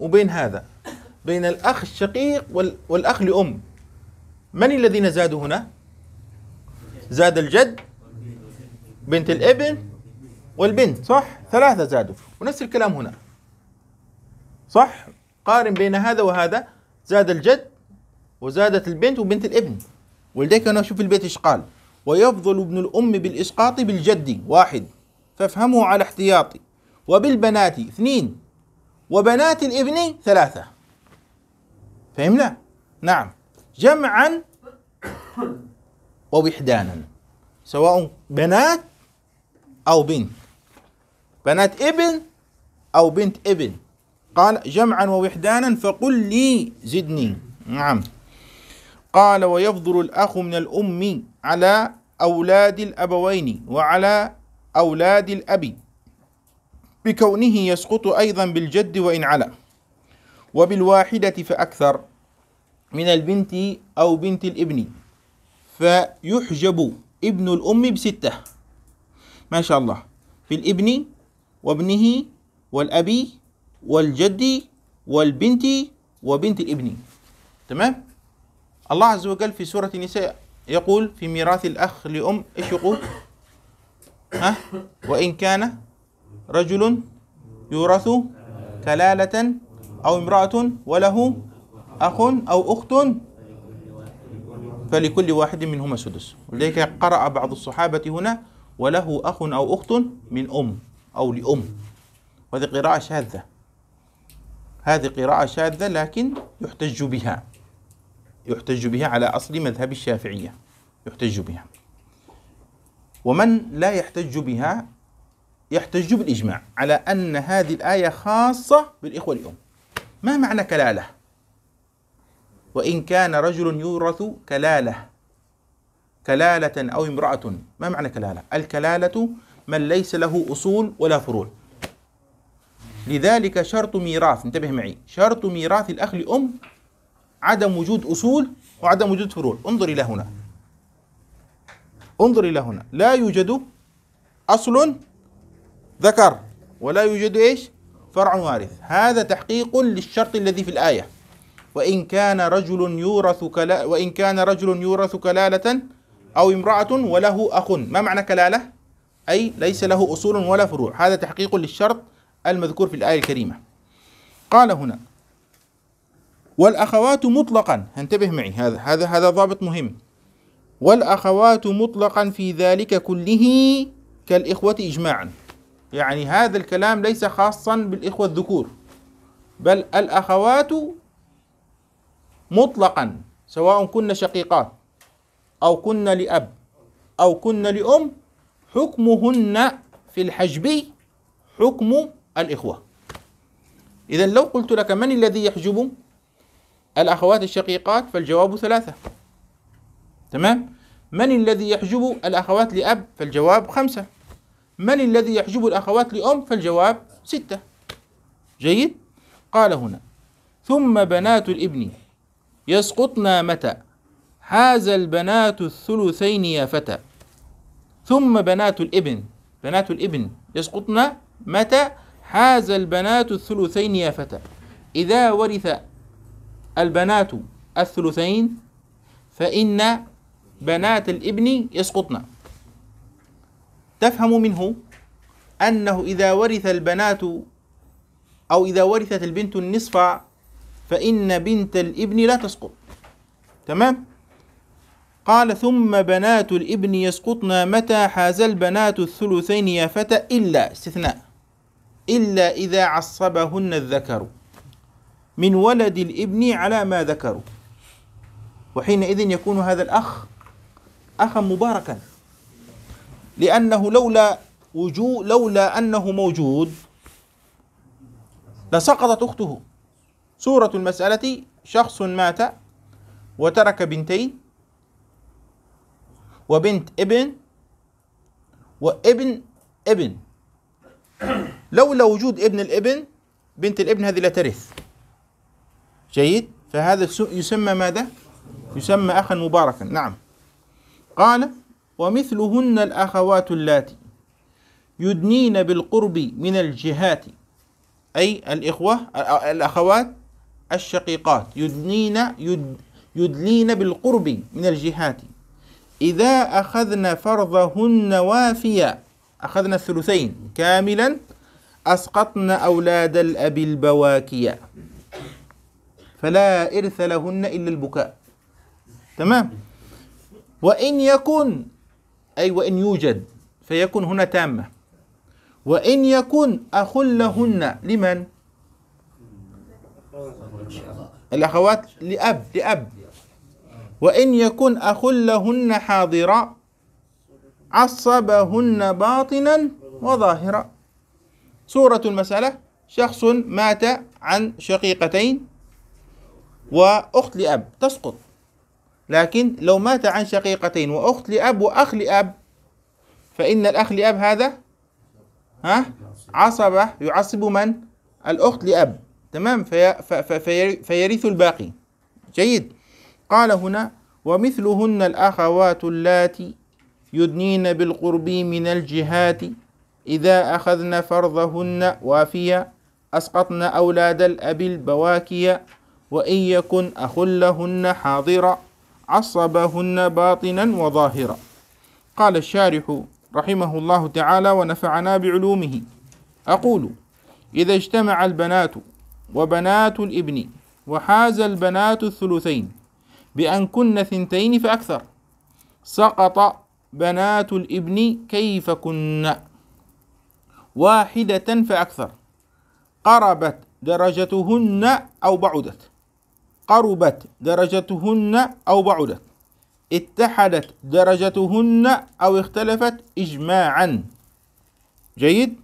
وبين هذا بين الأخ الشقيق والأخ لأم من الذين زادوا هنا؟ زاد الجد بنت الابن والبنت صح ثلاثة زادوا ونفس الكلام هنا صح قارن بين هذا وهذا زاد الجد وزادت البنت وبنت الابن ولذلك أنا أشوف البيت إيش قال ويفضل ابن الأم بالإسقاط بالجد واحد فافهموا على احتياطي وبالبنات اثنين وبنات الابن ثلاثة فهمنا؟ نعم جمعا ووحدانا سواء بنات أو بنت بنات ابن أو بنت ابن قال جمعا ووحدانا فقل لي زدني نعم قال ويفضل الأخ من الأم على أولاد الأبوين وعلى أولاد الأب بكونه يسقط أيضا بالجد وإن على وبالواحدة فأكثر من البنت أو بنت الابن فيحجب ابن الأم بستة ما شاء الله في الابن وابنه والأبي والجد والبنت وبنت الابن تمام الله عز وجل في سورة النساء يقول في ميراث الأخ لأم إيش يقول ها وإن كان رجل يورث كلالة أو امرأة وله أخ أو أخت فلكل واحد منهما سدس ولذلك قرأ بعض الصحابة هنا وله أخ أو أخت من أم أو لأم وهذه قراءة شاذة هذه قراءة شاذة لكن يحتج بها يحتج بها على أصل مذهب الشافعية يحتج بها ومن لا يحتج بها يحتج بالإجماع على أن هذه الآية خاصة بالإخوة الأم ما معنى كلالة؟ وإن كان رجل يورث كلالة كلالة أو امرأة ما معنى كلالة؟ الكلالة من ليس له أصول ولا فروع لذلك شرط ميراث انتبه معي شرط ميراث الأخ لأم عدم وجود أصول وعدم وجود فروع انظر إلى هنا انظر إلى هنا لا يوجد أصل ذكر ولا يوجد إيش فرع وارث هذا تحقيق للشرط الذي في الآية وإن كان رجل يورث كلا وإن كان رجل يورث كلالة أو امرأة وله أخ ما معنى كلالة؟ أي ليس له أصول ولا فروع هذا تحقيق للشرط المذكور في الآية الكريمة قال هنا والأخوات مطلقا انتبه معي هذا هذا هذا ضابط مهم والأخوات مطلقا في ذلك كله كالإخوة إجماعا يعني هذا الكلام ليس خاصا بالإخوة الذكور بل الأخوات مطلقا سواء كن شقيقات أو كن لأب أو كن لأم حكمهن في الحجب حكم الإخوة إذا لو قلت لك من الذي يحجب الأخوات الشقيقات فالجواب ثلاثة تمام من الذي يحجب الأخوات لأب فالجواب خمسة من الذي يحجب الأخوات لأم فالجواب ستة جيد قال هنا ثم بنات الابن يسقطن متى حاز البنات الثلثين يا فتى ثم بنات الابن بنات الابن يسقطن متى حاز البنات الثلثين يا فتى إذا ورث البنات الثلثين فإن بنات الابن يسقطن تفهم منه أنه إذا ورث البنات أو إذا ورثت البنت النصف فإن بنت الابن لا تسقط تمام قال ثم بنات الابن يسقطن متى حاز البنات الثلثين يا فتى إلا استثناء إلا إذا عصبهن الذكر من ولد الابن على ما ذكروا وحينئذ يكون هذا الأخ أخا مباركا لأنه لولا وجود لولا أنه موجود لسقطت أخته صورة المسألة شخص مات وترك بنتين وبنت ابن وابن ابن لولا وجود ابن الابن بنت الابن هذه لا ترث جيد فهذا يسمى ماذا يسمى أخا مباركا نعم قال ومثلهن الأخوات اللاتي يدنين بالقرب من الجهات أي الإخوة الأخوات الشقيقات يدنين يد يدلين بالقرب من الجهات إذا أخذنا فرضهن وافيا أخذنا الثلثين كاملا أسقطن أولاد الأب البواكيا فلا إرث لهن إلا البكاء تمام وإن يكن أي وإن يوجد فيكون هنا تامة وإن يكن أخ لهن لمن؟ الأخوات لأب لأب وإن يكن أخ لهن حاضرا عصبهن باطنا وظاهرا سورة المسألة شخص مات عن شقيقتين وأخت لأب تسقط لكن لو مات عن شقيقتين وأخت لأب وأخ لأب فإن الأخ لأب هذا ها عصبة يعصب من؟ الأخت لأب تمام في في فيرث الباقي جيد قال هنا ومثلهن الأخوات اللاتي يدنين بالقرب من الجهات إذا أخذن فرضهن وافيا أسقطن أولاد الأب البواكيا وإن يكن أخ لهن حاضرا عصبهن باطنا وظاهرا قال الشارح رحمه الله تعالى ونفعنا بعلومه أقول إذا اجتمع البنات وبنات الابن وحاز البنات الثلثين بأن كن ثنتين فأكثر سقط بنات الابن كيف كن واحدة فأكثر قربت درجتهن أو بعدت قربت درجتهن أو بعدت اتحدت درجتهن أو اختلفت إجماعا جيد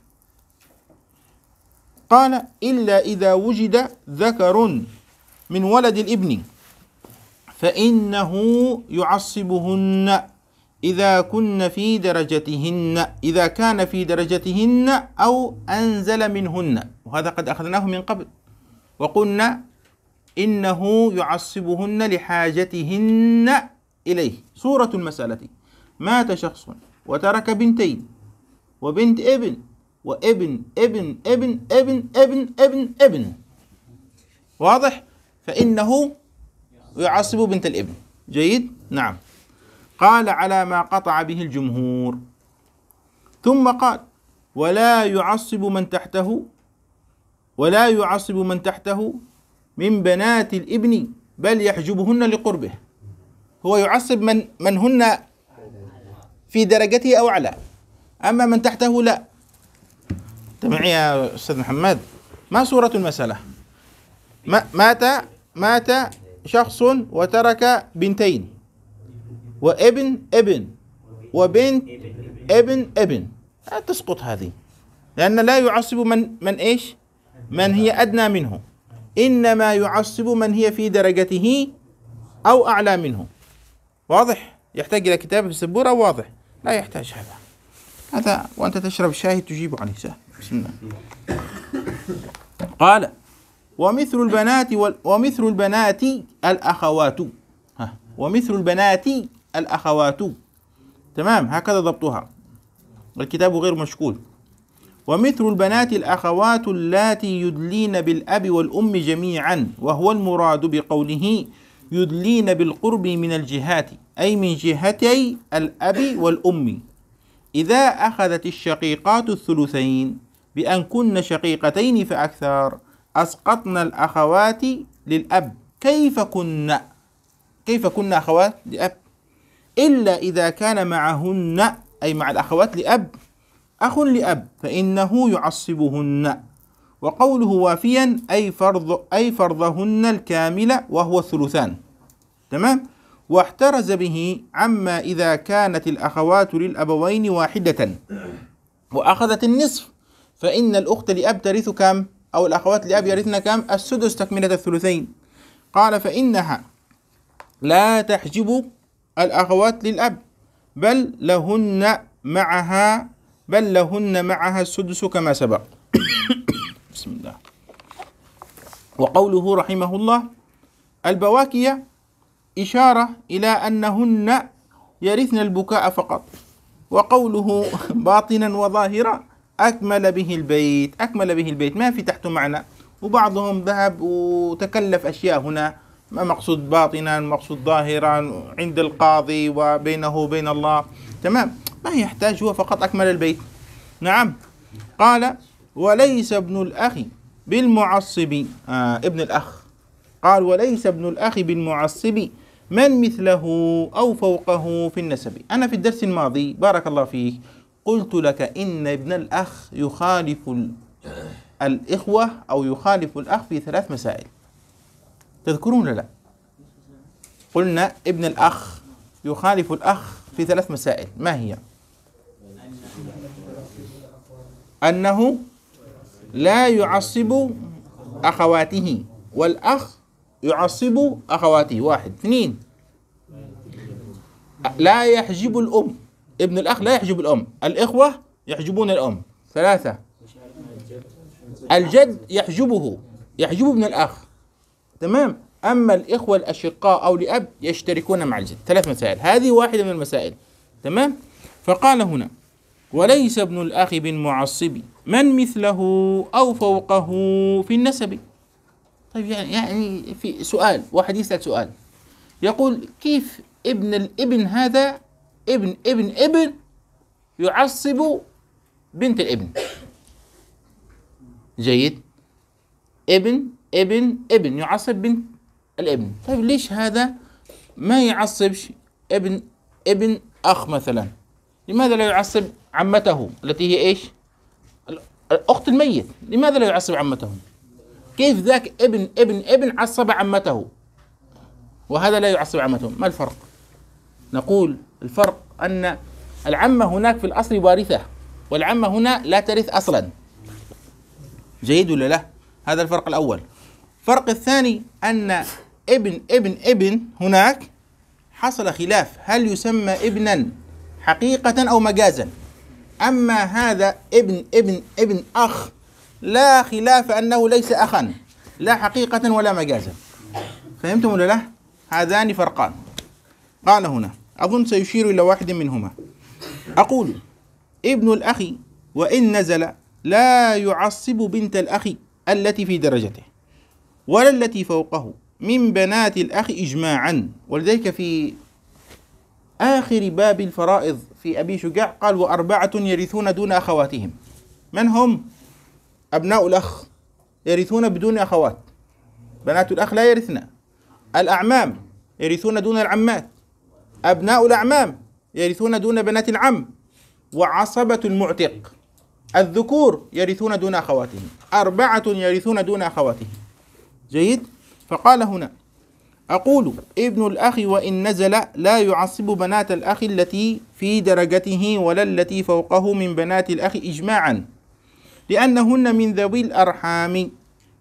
قال إلا إذا وجد ذكر من ولد الابن فإنه يعصبهن إذا كن في درجتهن إذا كان في درجتهن أو أنزل منهن وهذا قد أخذناه من قبل وقلنا إنه يعصبهن لحاجتهن إليه صورة المسألة مات شخص وترك بنتين وبنت ابن وابن ابن ابن ابن ابن ابن ابن واضح فإنه يعصب بنت الابن جيد نعم قال على ما قطع به الجمهور ثم قال ولا يعصب من تحته ولا يعصب من تحته من بنات الابن بل يحجبهن لقربه هو يعصب من من هن في درجته أو أعلى أما من تحته لا معي يا أستاذ محمد ما صورة المسألة ما مات مات شخص وترك بنتين وابن ابن وبنت ابن ابن لا تسقط هذه لأن لا يعصب من من إيش من هي أدنى منه إنما يعصب من هي في درجته أو أعلى منه واضح يحتاج إلى كتاب في السبورة واضح لا يحتاج هذا هذا وأنت تشرب شاي تجيب عليه سهل بسم الله قال ومثل البنات وال... ومثل البنات الأخوات ها. ومثل البنات الأخوات تمام هكذا ضبطها الكتاب غير مشكول ومثل البنات الأخوات اللاتي يدلين بالأب والأم جميعا وهو المراد بقوله يدلين بالقرب من الجهات أي من جهتي الأب والأم إذا أخذت الشقيقات الثلثين بأن كن شقيقتين فأكثر أسقطن الأخوات للأب كيف كن كيف كن أخوات لأب إلا إذا كان معهن أي مع الأخوات لأب أخ لأب فإنه يعصبهن وقوله وافيا أي فرض أي فرضهن الكاملة وهو الثلثان تمام واحترز به عما إذا كانت الأخوات للأبوين واحدة وأخذت النصف فإن الأخت لأب ترث كم؟ أو الأخوات لأب يرثن كم؟ السدس تكملة الثلثين قال فإنها لا تحجب الأخوات للأب بل لهن معها بل لهن معها السدس كما سبق بسم الله وقوله رحمه الله البواكية إشارة إلى أنهن يرثن البكاء فقط وقوله باطنا وظاهرا أكمل به البيت أكمل به البيت ما في تحته معنى وبعضهم ذهب وتكلف أشياء هنا ما مقصود باطنا مقصود ظاهرا عند القاضي وبينه وبين الله تمام ما يحتاج هو فقط أكمل البيت نعم قال وليس ابن الأخ بالمعصب آه ابن الأخ قال وليس ابن الأخ بالمعصب من مثله أو فوقه في النسب أنا في الدرس الماضي بارك الله فيك قلت لك إن ابن الأخ يخالف الإخوة أو يخالف الأخ في ثلاث مسائل تذكرون لا قلنا ابن الأخ يخالف الأخ في ثلاث مسائل ما هي أنه لا يعصب أخواته والأخ يعصب أخواته واحد اثنين لا يحجب الأم ابن الأخ لا يحجب الأم الإخوة يحجبون الأم ثلاثة الجد يحجبه يحجب ابن الأخ تمام أما الإخوة الأشقاء أو لأب يشتركون مع الجد ثلاث مسائل هذه واحدة من المسائل تمام فقال هنا وليس ابن الأخ بالمعصب من مثله أو فوقه في النسب طيب يعني يعني في سؤال واحد يسأل سؤال يقول كيف ابن الابن هذا ابن ابن ابن يعصب بنت الابن جيد ابن ابن ابن يعصب بنت الابن طيب ليش هذا ما يعصبش ابن ابن اخ مثلا لماذا لا يعصب عمته التي هي ايش الاخت الميت لماذا لا يعصب عمته كيف ذاك ابن ابن ابن عصب عمته وهذا لا يعصب عمته ما الفرق نقول الفرق أن العمة هناك في الأصل وارثة والعمة هنا لا ترث أصلا جيد ولا لا هذا الفرق الأول الفرق الثاني أن ابن ابن ابن هناك حصل خلاف هل يسمى ابنا حقيقة أو مجازا أما هذا ابن ابن ابن أخ لا خلاف أنه ليس أخا لا حقيقة ولا مجازا فهمتم ولا لا هذان فرقان قال هنا أظن سيشير إلى واحد منهما أقول ابن الأخ وإن نزل لا يعصب بنت الأخ التي في درجته ولا التي فوقه من بنات الأخ إجماعا ولذلك في آخر باب الفرائض في أبي شجاع قال وأربعة يرثون دون أخواتهم من هم؟ أبناء الأخ يرثون بدون أخوات بنات الأخ لا يرثن الأعمام يرثون دون العمات أبناء الأعمام يرثون دون بنات العم وعصبة المعتق الذكور يرثون دون أخواتهم أربعة يرثون دون أخواتهم جيد فقال هنا أقول ابن الأخ وإن نزل لا يعصب بنات الأخ التي في درجته ولا التي فوقه من بنات الأخ إجماعا لأنهن من ذوي الأرحام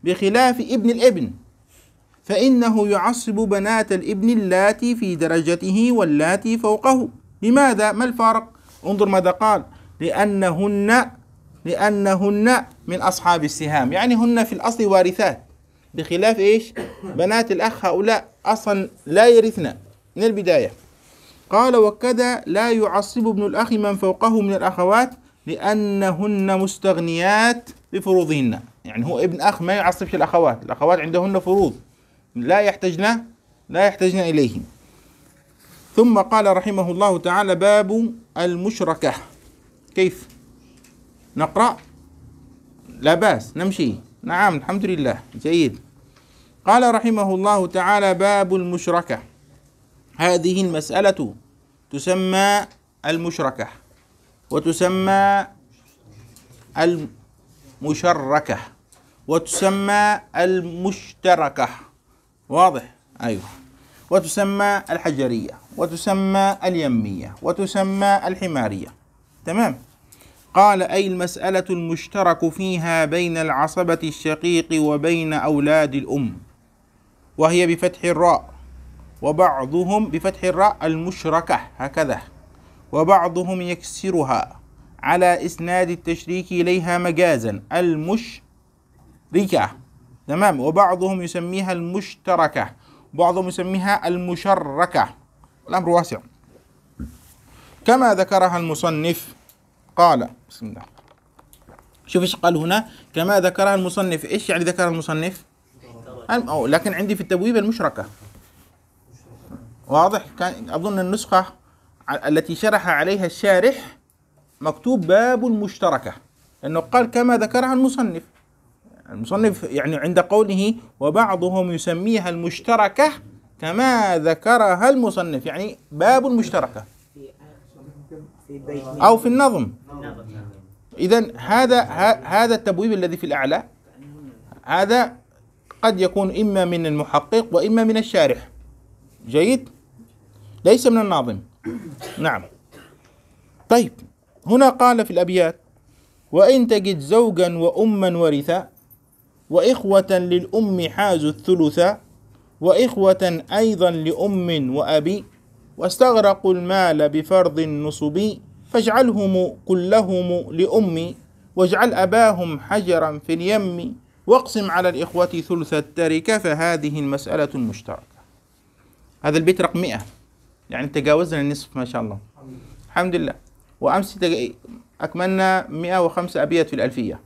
بخلاف ابن الابن فإنه يعصب بنات الابن اللاتي في درجته واللاتي فوقه لماذا؟ ما الفرق؟ انظر ماذا قال لأنهن لأنهن من أصحاب السهام يعني هن في الأصل وارثات بخلاف إيش؟ بنات الأخ هؤلاء أصلا لا يرثن من البداية قال وكذا لا يعصب ابن الأخ من فوقه من الأخوات لأنهن مستغنيات بفروضهن يعني هو ابن أخ ما يعصبش الأخوات الأخوات عندهن فروض لا يحتجن لا يحتجن إليه ثم قال رحمه الله تعالى باب المشركة كيف نقرأ لا بأس نمشي نعم الحمد لله جيد قال رحمه الله تعالى باب المشركة هذه المسألة تسمى المشركة وتسمى المشركة وتسمى المشتركة واضح أيوه وتسمى الحجرية وتسمى اليمية وتسمى الحمارية تمام قال أي المسألة المشترك فيها بين العصبة الشقيق وبين أولاد الأم وهي بفتح الراء وبعضهم بفتح الراء المشركة هكذا وبعضهم يكسرها على إسناد التشريك إليها مجازا المشركة تمام وبعضهم يسميها المشتركة بعضهم يسميها المشركة الأمر واسع كما ذكرها المصنف قال بسم الله شوف ايش قال هنا كما ذكرها المصنف ايش يعني ذكرها المصنف أو لكن عندي في التبويب المشركة واضح كان أظن النسخة التي شرح عليها الشارح مكتوب باب المشتركة لأنه قال كما ذكرها المصنف المصنف يعني عند قوله وبعضهم يسميها المشتركة كما ذكرها المصنف يعني باب المشتركة أو في النظم إذا هذا هذا التبويب الذي في الأعلى هذا قد يكون إما من المحقق وإما من الشارح جيد ليس من الناظم نعم طيب هنا قال في الأبيات وإن تجد زوجا وأما ورثا وإخوة للأم حازوا الثلث وإخوة أيضا لأم وأبي واستغرقوا المال بفرض النصب فاجعلهم كلهم لأمي واجعل أباهم حجرا في اليم واقسم على الإخوة ثلث التركة فهذه المسألة المشتركة هذا البيت رقم 100 يعني تجاوزنا النصف ما شاء الله الحمد لله وأمس أكملنا 105 أبيات في الألفية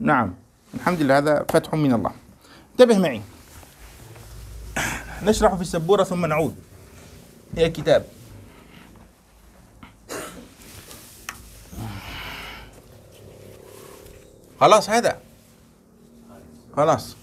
نعم الحمد لله هذا فتح من الله انتبه معي نشرح في السبورة ثم نعود إلى الكتاب خلاص هذا خلاص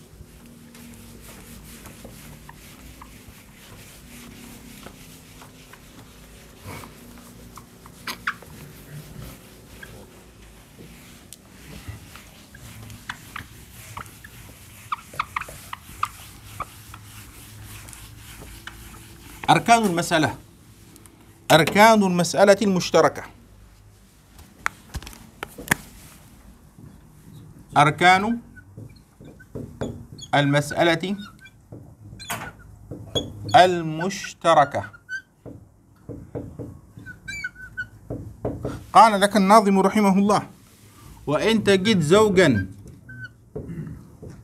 أركان المسألة أركان المسألة المشتركة أركان المسألة المشتركة قال لك الناظم رحمه الله وإن تجد زوجا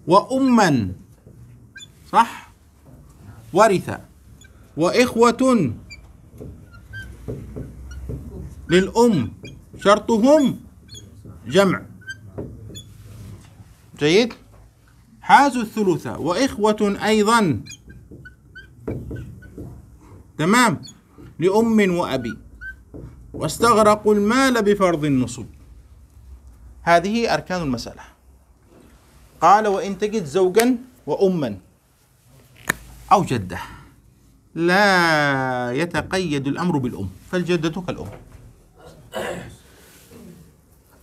وأما صح ورث وإخوة للأم شرطهم جمع جيد حازوا الثلثة وإخوة أيضا تمام لأم وأبي واستغرقوا المال بفرض النصب هذه أركان المسألة قال وإن تجد زوجا وأما أو جده لا يتقيد الأمر بالأم فالجدة كالأم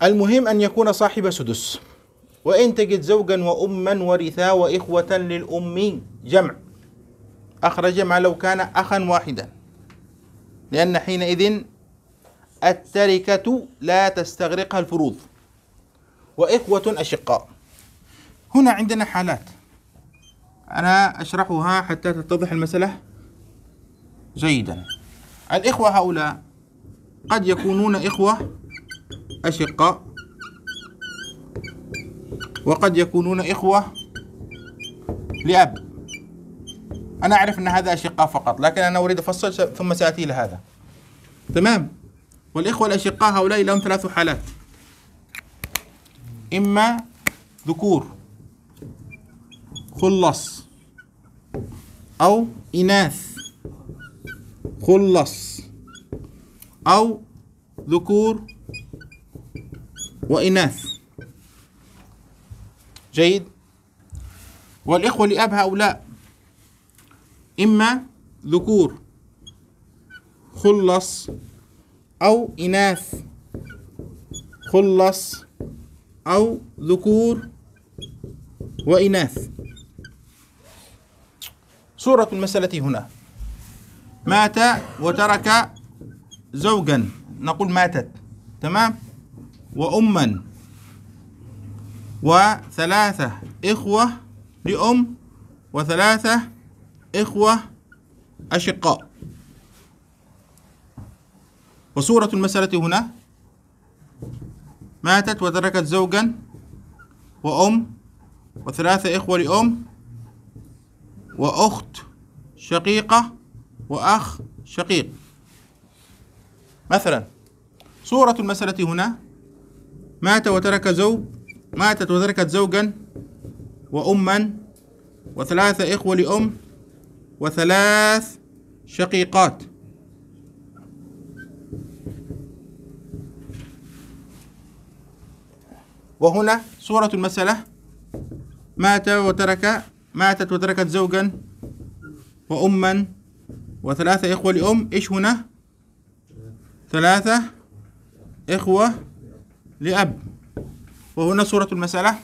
المهم أن يكون صاحب سدس وإن تجد زوجا وأما ورثا وإخوة للأم جمع أخرج ما لو كان أخا واحدا لأن حينئذ التركة لا تستغرقها الفروض وإخوة أشقاء هنا عندنا حالات أنا أشرحها حتى تتضح المسألة جيدا الإخوة هؤلاء قد يكونون إخوة أشقاء وقد يكونون إخوة لأب أنا أعرف أن هذا أشقاء فقط لكن أنا أريد أفصل ثم سأتي لهذا تمام والإخوة الأشقاء هؤلاء لهم ثلاث حالات إما ذكور خلص أو إناث خلص أو ذكور وإناث جيد والإخوة لأب هؤلاء إما ذكور خلص أو إناث خلص أو ذكور وإناث صورة المسألة هنا مات وترك زوجا نقول ماتت تمام وأما وثلاثة إخوة لأم وثلاثة إخوة أشقاء وصورة المسألة هنا ماتت وتركت زوجا وأم وثلاثة إخوة لأم وأخت شقيقة وأخ شقيق مثلا صورة المسألة هنا مات وترك زوج ماتت وتركت زوجا وأما وثلاثة إخوة لأم وثلاث شقيقات وهنا صورة المسألة مات وترك ماتت وتركت زوجا وأما وثلاثة إخوة لأم إيش هنا ثلاثة إخوة لأب وهنا صورة المسألة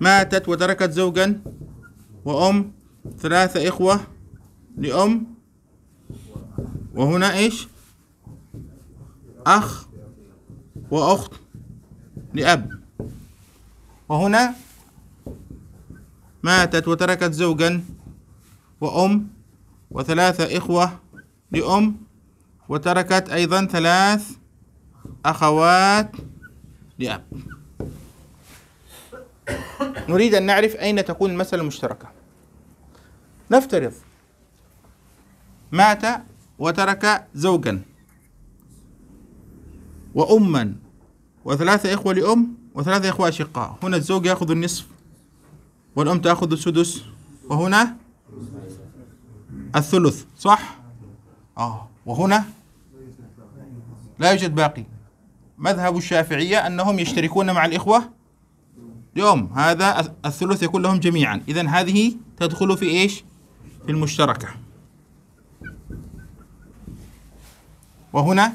ماتت وتركت زوجا وأم ثلاثة إخوة لأم وهنا إيش أخ وأخت لأب وهنا ماتت وتركت زوجا وأم وثلاثة إخوة لأم وتركت أيضا ثلاث أخوات لأب نريد أن نعرف أين تكون المسألة المشتركة نفترض مات وترك زوجا وأما وثلاثة إخوة لأم وثلاثة إخوة أشقاء هنا الزوج يأخذ النصف والأم تأخذ السدس وهنا الثلث صح آه وهنا لا يوجد باقي مذهب الشافعية أنهم يشتركون مع الإخوة يوم هذا الثلث يكون لهم جميعا إذا هذه تدخل في إيش في المشتركة وهنا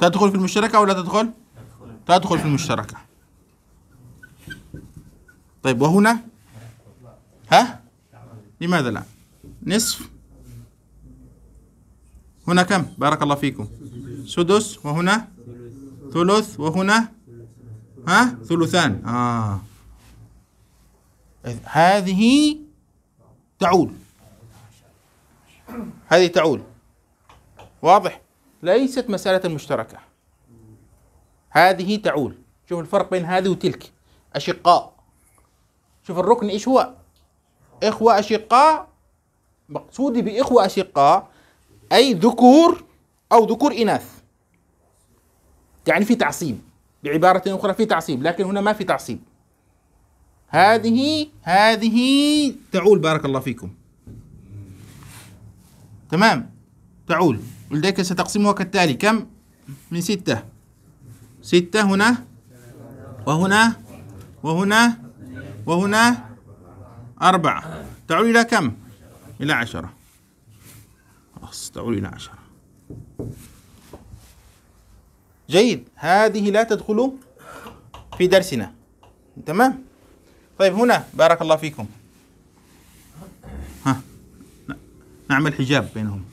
تدخل في المشتركة ولا تدخل تدخل في المشتركة طيب وهنا ها لماذا لا نصف هنا كم بارك الله فيكم سدس وهنا ثلث وهنا ها ثلثان آه. هذه تعول هذه تعول واضح ليست مسألة مشتركة هذه تعول شوف الفرق بين هذه وتلك أشقاء شوف الركن إيش هو إخوة أشقاء مقصودي بإخوة أشقاء أي ذكور أو ذكور إناث يعني في تعصيب بعبارة أخرى في تعصيب لكن هنا ما في تعصيب هذه هذه تعول بارك الله فيكم تمام تعول ولديك ستقسمها كالتالي كم من ستة ستة هنا وهنا وهنا وهنا أربعة تعود إلى كم؟ إلى عشرة خلاص تعود إلى عشرة جيد هذه لا تدخل في درسنا تمام طيب هنا بارك الله فيكم ها نعمل حجاب بينهم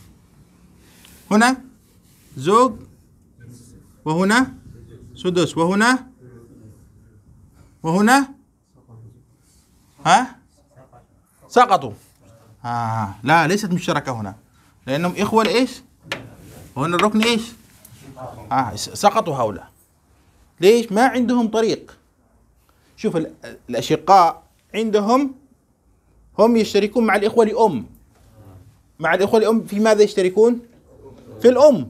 هنا زوج وهنا سدس وهنا وهنا ها سقطوا آه،, آه لا ليست مشتركة هنا لأنهم إخوة لإيش؟ هنا الركن إيش؟ آه سقطوا هؤلاء ليش؟ ما عندهم طريق شوف الأشقاء عندهم هم يشتركون مع الإخوة لأم مع الإخوة لأم في ماذا يشتركون؟ في الأم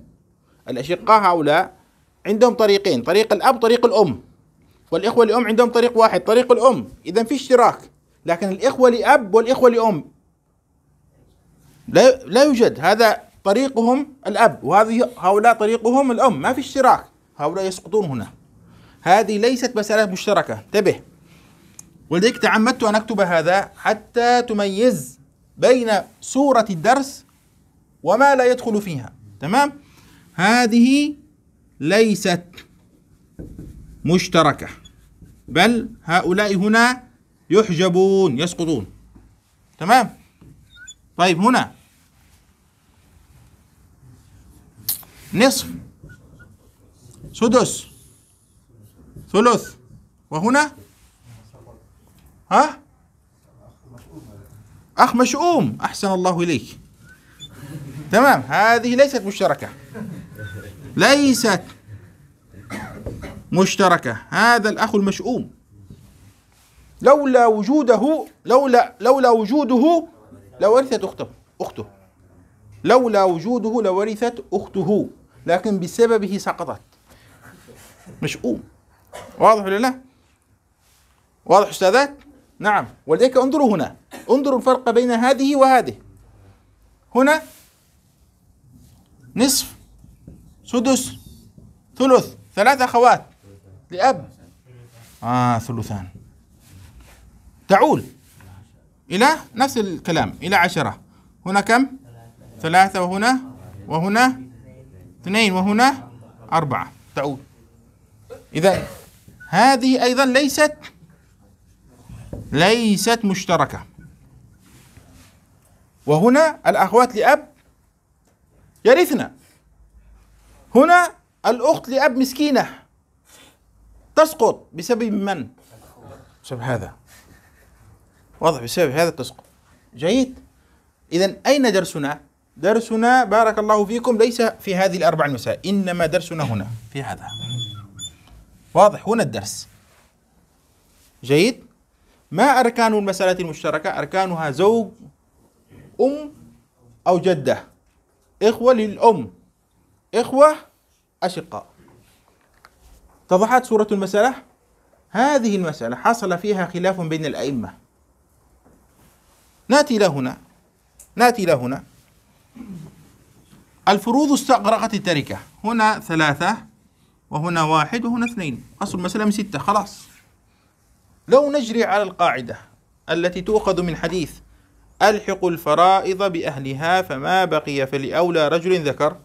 الأشقاء هؤلاء عندهم طريقين طريق الأب طريق الأم والإخوة الأم عندهم طريق واحد طريق الأم إذا في اشتراك لكن الإخوة لأب والإخوة لأم لا لا يوجد هذا طريقهم الأب وهذه هؤلاء طريقهم الأم ما في اشتراك هؤلاء يسقطون هنا هذه ليست مسألة مشتركة انتبه ولذلك تعمدت أن أكتب هذا حتى تميز بين صورة الدرس وما لا يدخل فيها تمام هذه ليست مشتركة بل هؤلاء هنا يحجبون يسقطون تمام طيب هنا نصف سدس ثلث وهنا ها أخ مشؤوم أحسن الله إليك تمام هذه ليست مشتركة ليست مشتركة هذا الأخ المشؤوم لولا وجوده لولا لولا وجوده لورثت أخته أخته لولا وجوده لورثت أخته لكن بسببه سقطت مشؤوم واضح ولا لا؟ واضح أستاذات؟ نعم ولذلك انظروا هنا انظروا الفرق بين هذه وهذه هنا نصف سدس ثلث ثلاث أخوات لأب آه ثلثان تعول إلى نفس الكلام إلى عشرة هنا كم؟ ثلاثة وهنا وهنا اثنين وهنا أربعة تعود إذا هذه أيضا ليست ليست مشتركة وهنا الأخوات لأب يرثنا هنا الأخت لأب مسكينة تسقط بسبب من؟ بسبب هذا واضح بسبب هذا التسقط جيد إذا أين درسنا؟ درسنا بارك الله فيكم ليس في هذه الأربع المسائل إنما درسنا هنا في هذا واضح هنا الدرس جيد ما أركان المسألة المشتركة أركانها زوج أم أو جدة إخوة للأم إخوة أشقاء اتضحت صورة المسألة؟ هذه المسألة حصل فيها خلاف بين الأئمة ناتي إلى هنا ناتي إلى هنا الفروض استغرقت التركة هنا ثلاثة وهنا واحد وهنا اثنين أصل المسألة من ستة خلاص لو نجري على القاعدة التي تؤخذ من حديث ألحق الفرائض بأهلها فما بقي فلأولى رجل ذكر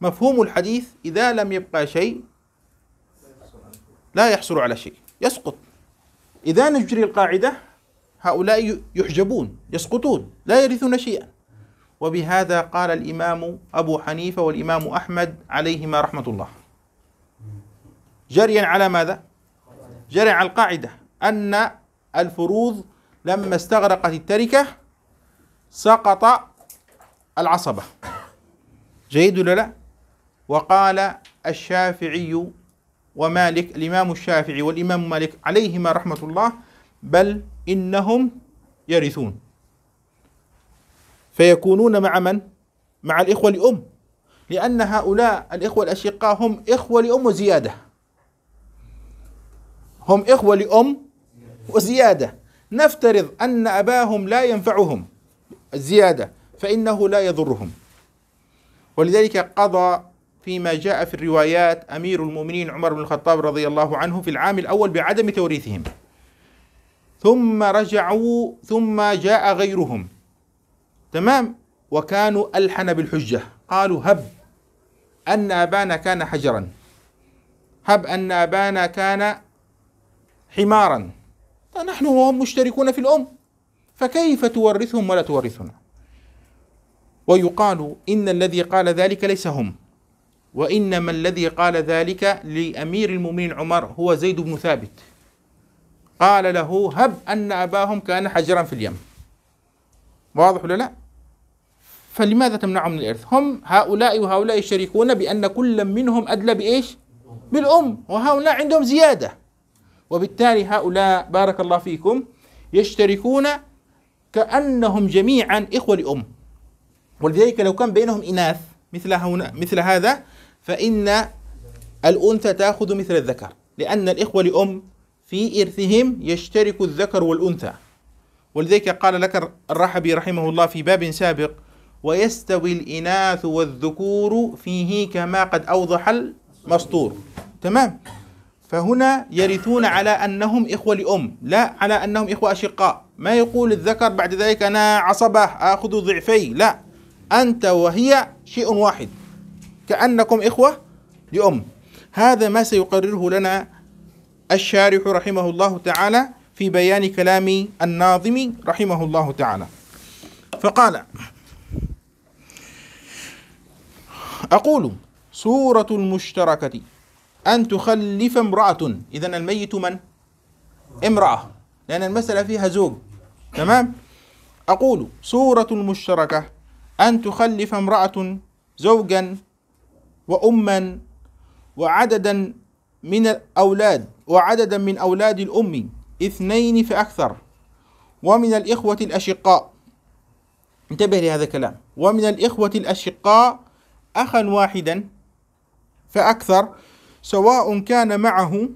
مفهوم الحديث إذا لم يبقى شيء لا يحصل على شيء يسقط إذا نجري القاعدة هؤلاء يحجبون يسقطون لا يرثون شيئا وبهذا قال الإمام أبو حنيفة والإمام أحمد عليهما رحمة الله جريا على ماذا؟ جريا على القاعدة أن الفروض لما استغرقت التركة سقط العصبة جيد ولا لا؟ وقال الشافعي ومالك الإمام الشافعي والإمام مالك عليهما رحمة الله بل إنهم يرثون فيكونون مع من؟ مع الإخوة لأم لأن هؤلاء الإخوة الأشقاء هم إخوة لأم وزيادة هم إخوة لأم وزيادة نفترض أن أباهم لا ينفعهم الزيادة فإنه لا يضرهم ولذلك قضى فيما جاء في الروايات أمير المؤمنين عمر بن الخطاب رضي الله عنه في العام الأول بعدم توريثهم ثم رجعوا ثم جاء غيرهم تمام وكانوا ألحن بالحجة قالوا هب أن أبانا كان حجرا هب أن أبانا كان حمارا نحن وهم مشتركون في الأم فكيف تورثهم ولا تورثنا ويقال إن الذي قال ذلك ليس هم وإنما الذي قال ذلك لأمير المؤمنين عمر هو زيد بن ثابت قال له هب أن أباهم كان حجرا في اليم واضح ولا لا فلماذا تمنعهم من الإرث هم هؤلاء وهؤلاء يشتركون بأن كل منهم أدلى بإيش بالأم وهؤلاء عندهم زيادة وبالتالي هؤلاء بارك الله فيكم يشتركون كأنهم جميعا إخوة لأم ولذلك لو كان بينهم إناث مثل هنا مثل هذا فإن الأنثى تأخذ مثل الذكر لأن الإخوة لأم في إرثهم يشترك الذكر والأنثى ولذلك قال لك الرحبي رحمه الله في باب سابق ويستوي الإناث والذكور فيه كما قد أوضح المسطور تمام فهنا يرثون على أنهم إخوة لأم لا على أنهم إخوة أشقاء ما يقول الذكر بعد ذلك أنا عصبة آخذ ضعفي لا أنت وهي شيء واحد كأنكم إخوة لأم هذا ما سيقرره لنا الشارح رحمه الله تعالى في بيان كلام الناظم رحمه الله تعالى فقال أقول صورة المشتركة أن تخلف امرأة إذا الميت من؟ امرأة لأن المسألة فيها زوج تمام؟ أقول صورة المشتركة أن تخلف امرأة زوجا وأما وعددا من الأولاد وعددا من أولاد الأم اثنين فأكثر ومن الإخوة الأشقاء انتبه لهذا الكلام ومن الإخوة الأشقاء أخا واحدا فأكثر سواء كان معه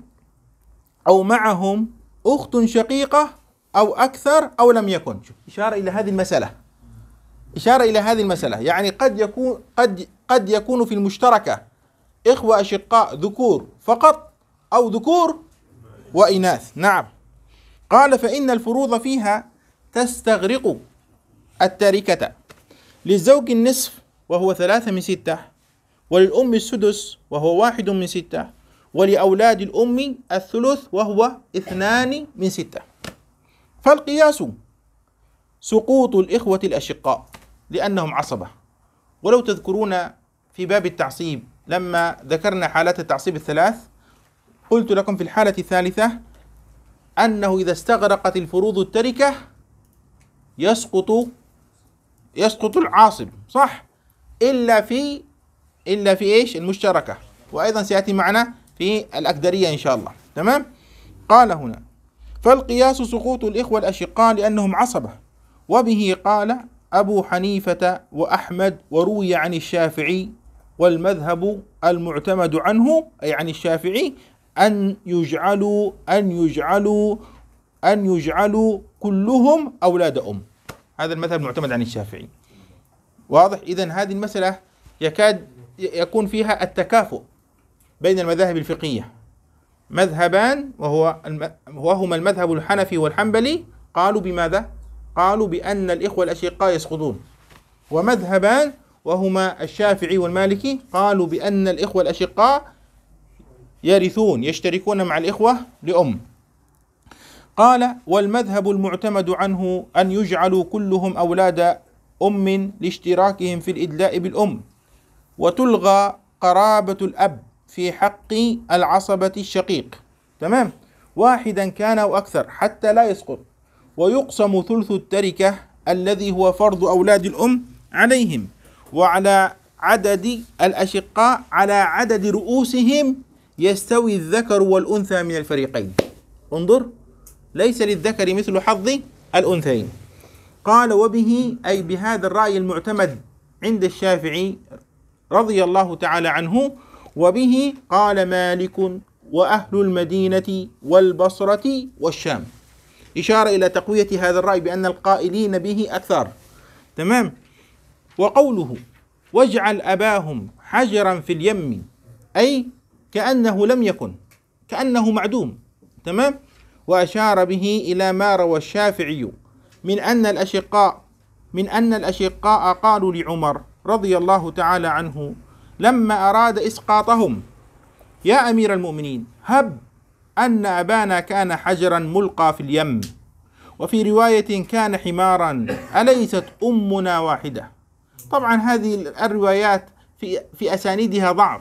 أو معهم أخت شقيقة أو أكثر أو لم يكن إشارة إلى هذه المسألة إشارة إلى هذه المسألة يعني قد يكون قد قد يكون في المشتركة إخوة أشقاء ذكور فقط أو ذكور وإناث نعم قال فإن الفروض فيها تستغرق التركة للزوج النصف وهو ثلاثة من ستة وللأم السدس وهو واحد من ستة ولأولاد الأم الثلث وهو اثنان من ستة فالقياس سقوط الإخوة الأشقاء لأنهم عصبة ولو تذكرون في باب التعصيب لما ذكرنا حالات التعصيب الثلاث قلت لكم في الحالة الثالثة أنه إذا استغرقت الفروض التركة يسقط يسقط العاصب صح إلا في إلا في إيش المشتركة وأيضا سيأتي معنا في الأكدرية إن شاء الله تمام قال هنا فالقياس سقوط الإخوة الأشقاء لأنهم عصبة وبه قال أبو حنيفة وأحمد وروي عن الشافعي والمذهب المعتمد عنه أي يعني عن الشافعي أن يجعلوا أن يجعلوا أن يجعلوا كلهم أولاد أم هذا المذهب المعتمد عن الشافعي واضح إذا هذه المسألة يكاد يكون فيها التكافؤ بين المذاهب الفقهية مذهبان وهو وهما المذهب الحنفي والحنبلي قالوا بماذا؟ قالوا بأن الإخوة الأشقاء يسقطون ومذهبان وهما الشافعي والمالكي قالوا بأن الإخوة الأشقاء يرثون يشتركون مع الإخوة لأم قال والمذهب المعتمد عنه أن يجعلوا كلهم أولاد أم لاشتراكهم في الإدلاء بالأم وتلغى قرابة الأب في حق العصبة الشقيق تمام واحدا كان أو أكثر حتى لا يسقط ويقسم ثلث التركة الذي هو فرض أولاد الأم عليهم وعلى عدد الأشقاء على عدد رؤوسهم يستوي الذكر والأنثى من الفريقين انظر ليس للذكر مثل حظ الأنثيين قال وبه أي بهذا الرأي المعتمد عند الشافعي رضي الله تعالى عنه وبه قال مالك وأهل المدينة والبصرة والشام إشارة إلى تقوية هذا الرأي بأن القائلين به أكثر تمام وقوله واجعل أباهم حجرا في اليم أي كأنه لم يكن كأنه معدوم تمام وأشار به إلى ما روى الشافعي من أن الأشقاء من أن الأشقاء قالوا لعمر رضي الله تعالى عنه لما أراد إسقاطهم يا أمير المؤمنين هب أن أبانا كان حجرا ملقى في اليم وفي رواية كان حمارا أليست أمنا واحدة طبعا هذه الروايات في في اسانيدها ضعف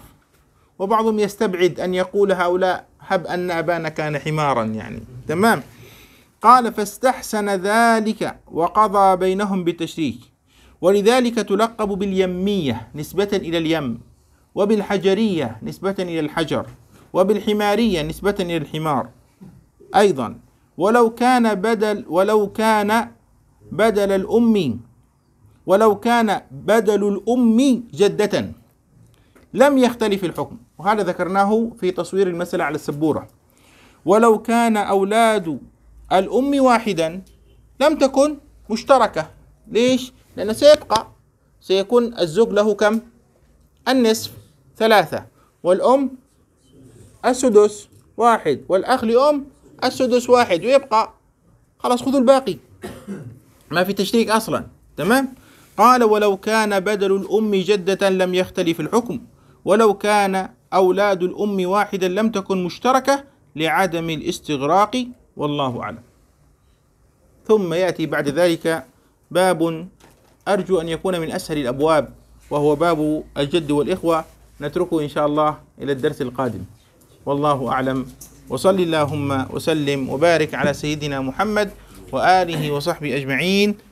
وبعضهم يستبعد ان يقول هؤلاء هب ان ابانا كان حمارا يعني تمام قال فاستحسن ذلك وقضى بينهم بالتشريك ولذلك تلقب باليميه نسبه الى اليم وبالحجريه نسبه الى الحجر وبالحماريه نسبه الى الحمار ايضا ولو كان بدل ولو كان بدل الام ولو كان بدل الأم جدة لم يختلف الحكم وهذا ذكرناه في تصوير المسألة على السبورة ولو كان أولاد الأم واحدا لم تكن مشتركة ليش؟ لأنه سيبقى سيكون الزوج له كم؟ النصف ثلاثة والأم السدس واحد والأخ لأم السدس واحد ويبقى خلاص خذوا الباقي ما في تشريك أصلا تمام؟ قال ولو كان بدل الأم جدة لم يختلف الحكم ولو كان أولاد الأم واحدا لم تكن مشتركة لعدم الاستغراق والله أعلم ثم يأتي بعد ذلك باب أرجو أن يكون من أسهل الأبواب وهو باب الجد والإخوة نتركه إن شاء الله إلى الدرس القادم والله أعلم وصل اللهم وسلم وبارك على سيدنا محمد وآله وصحبه أجمعين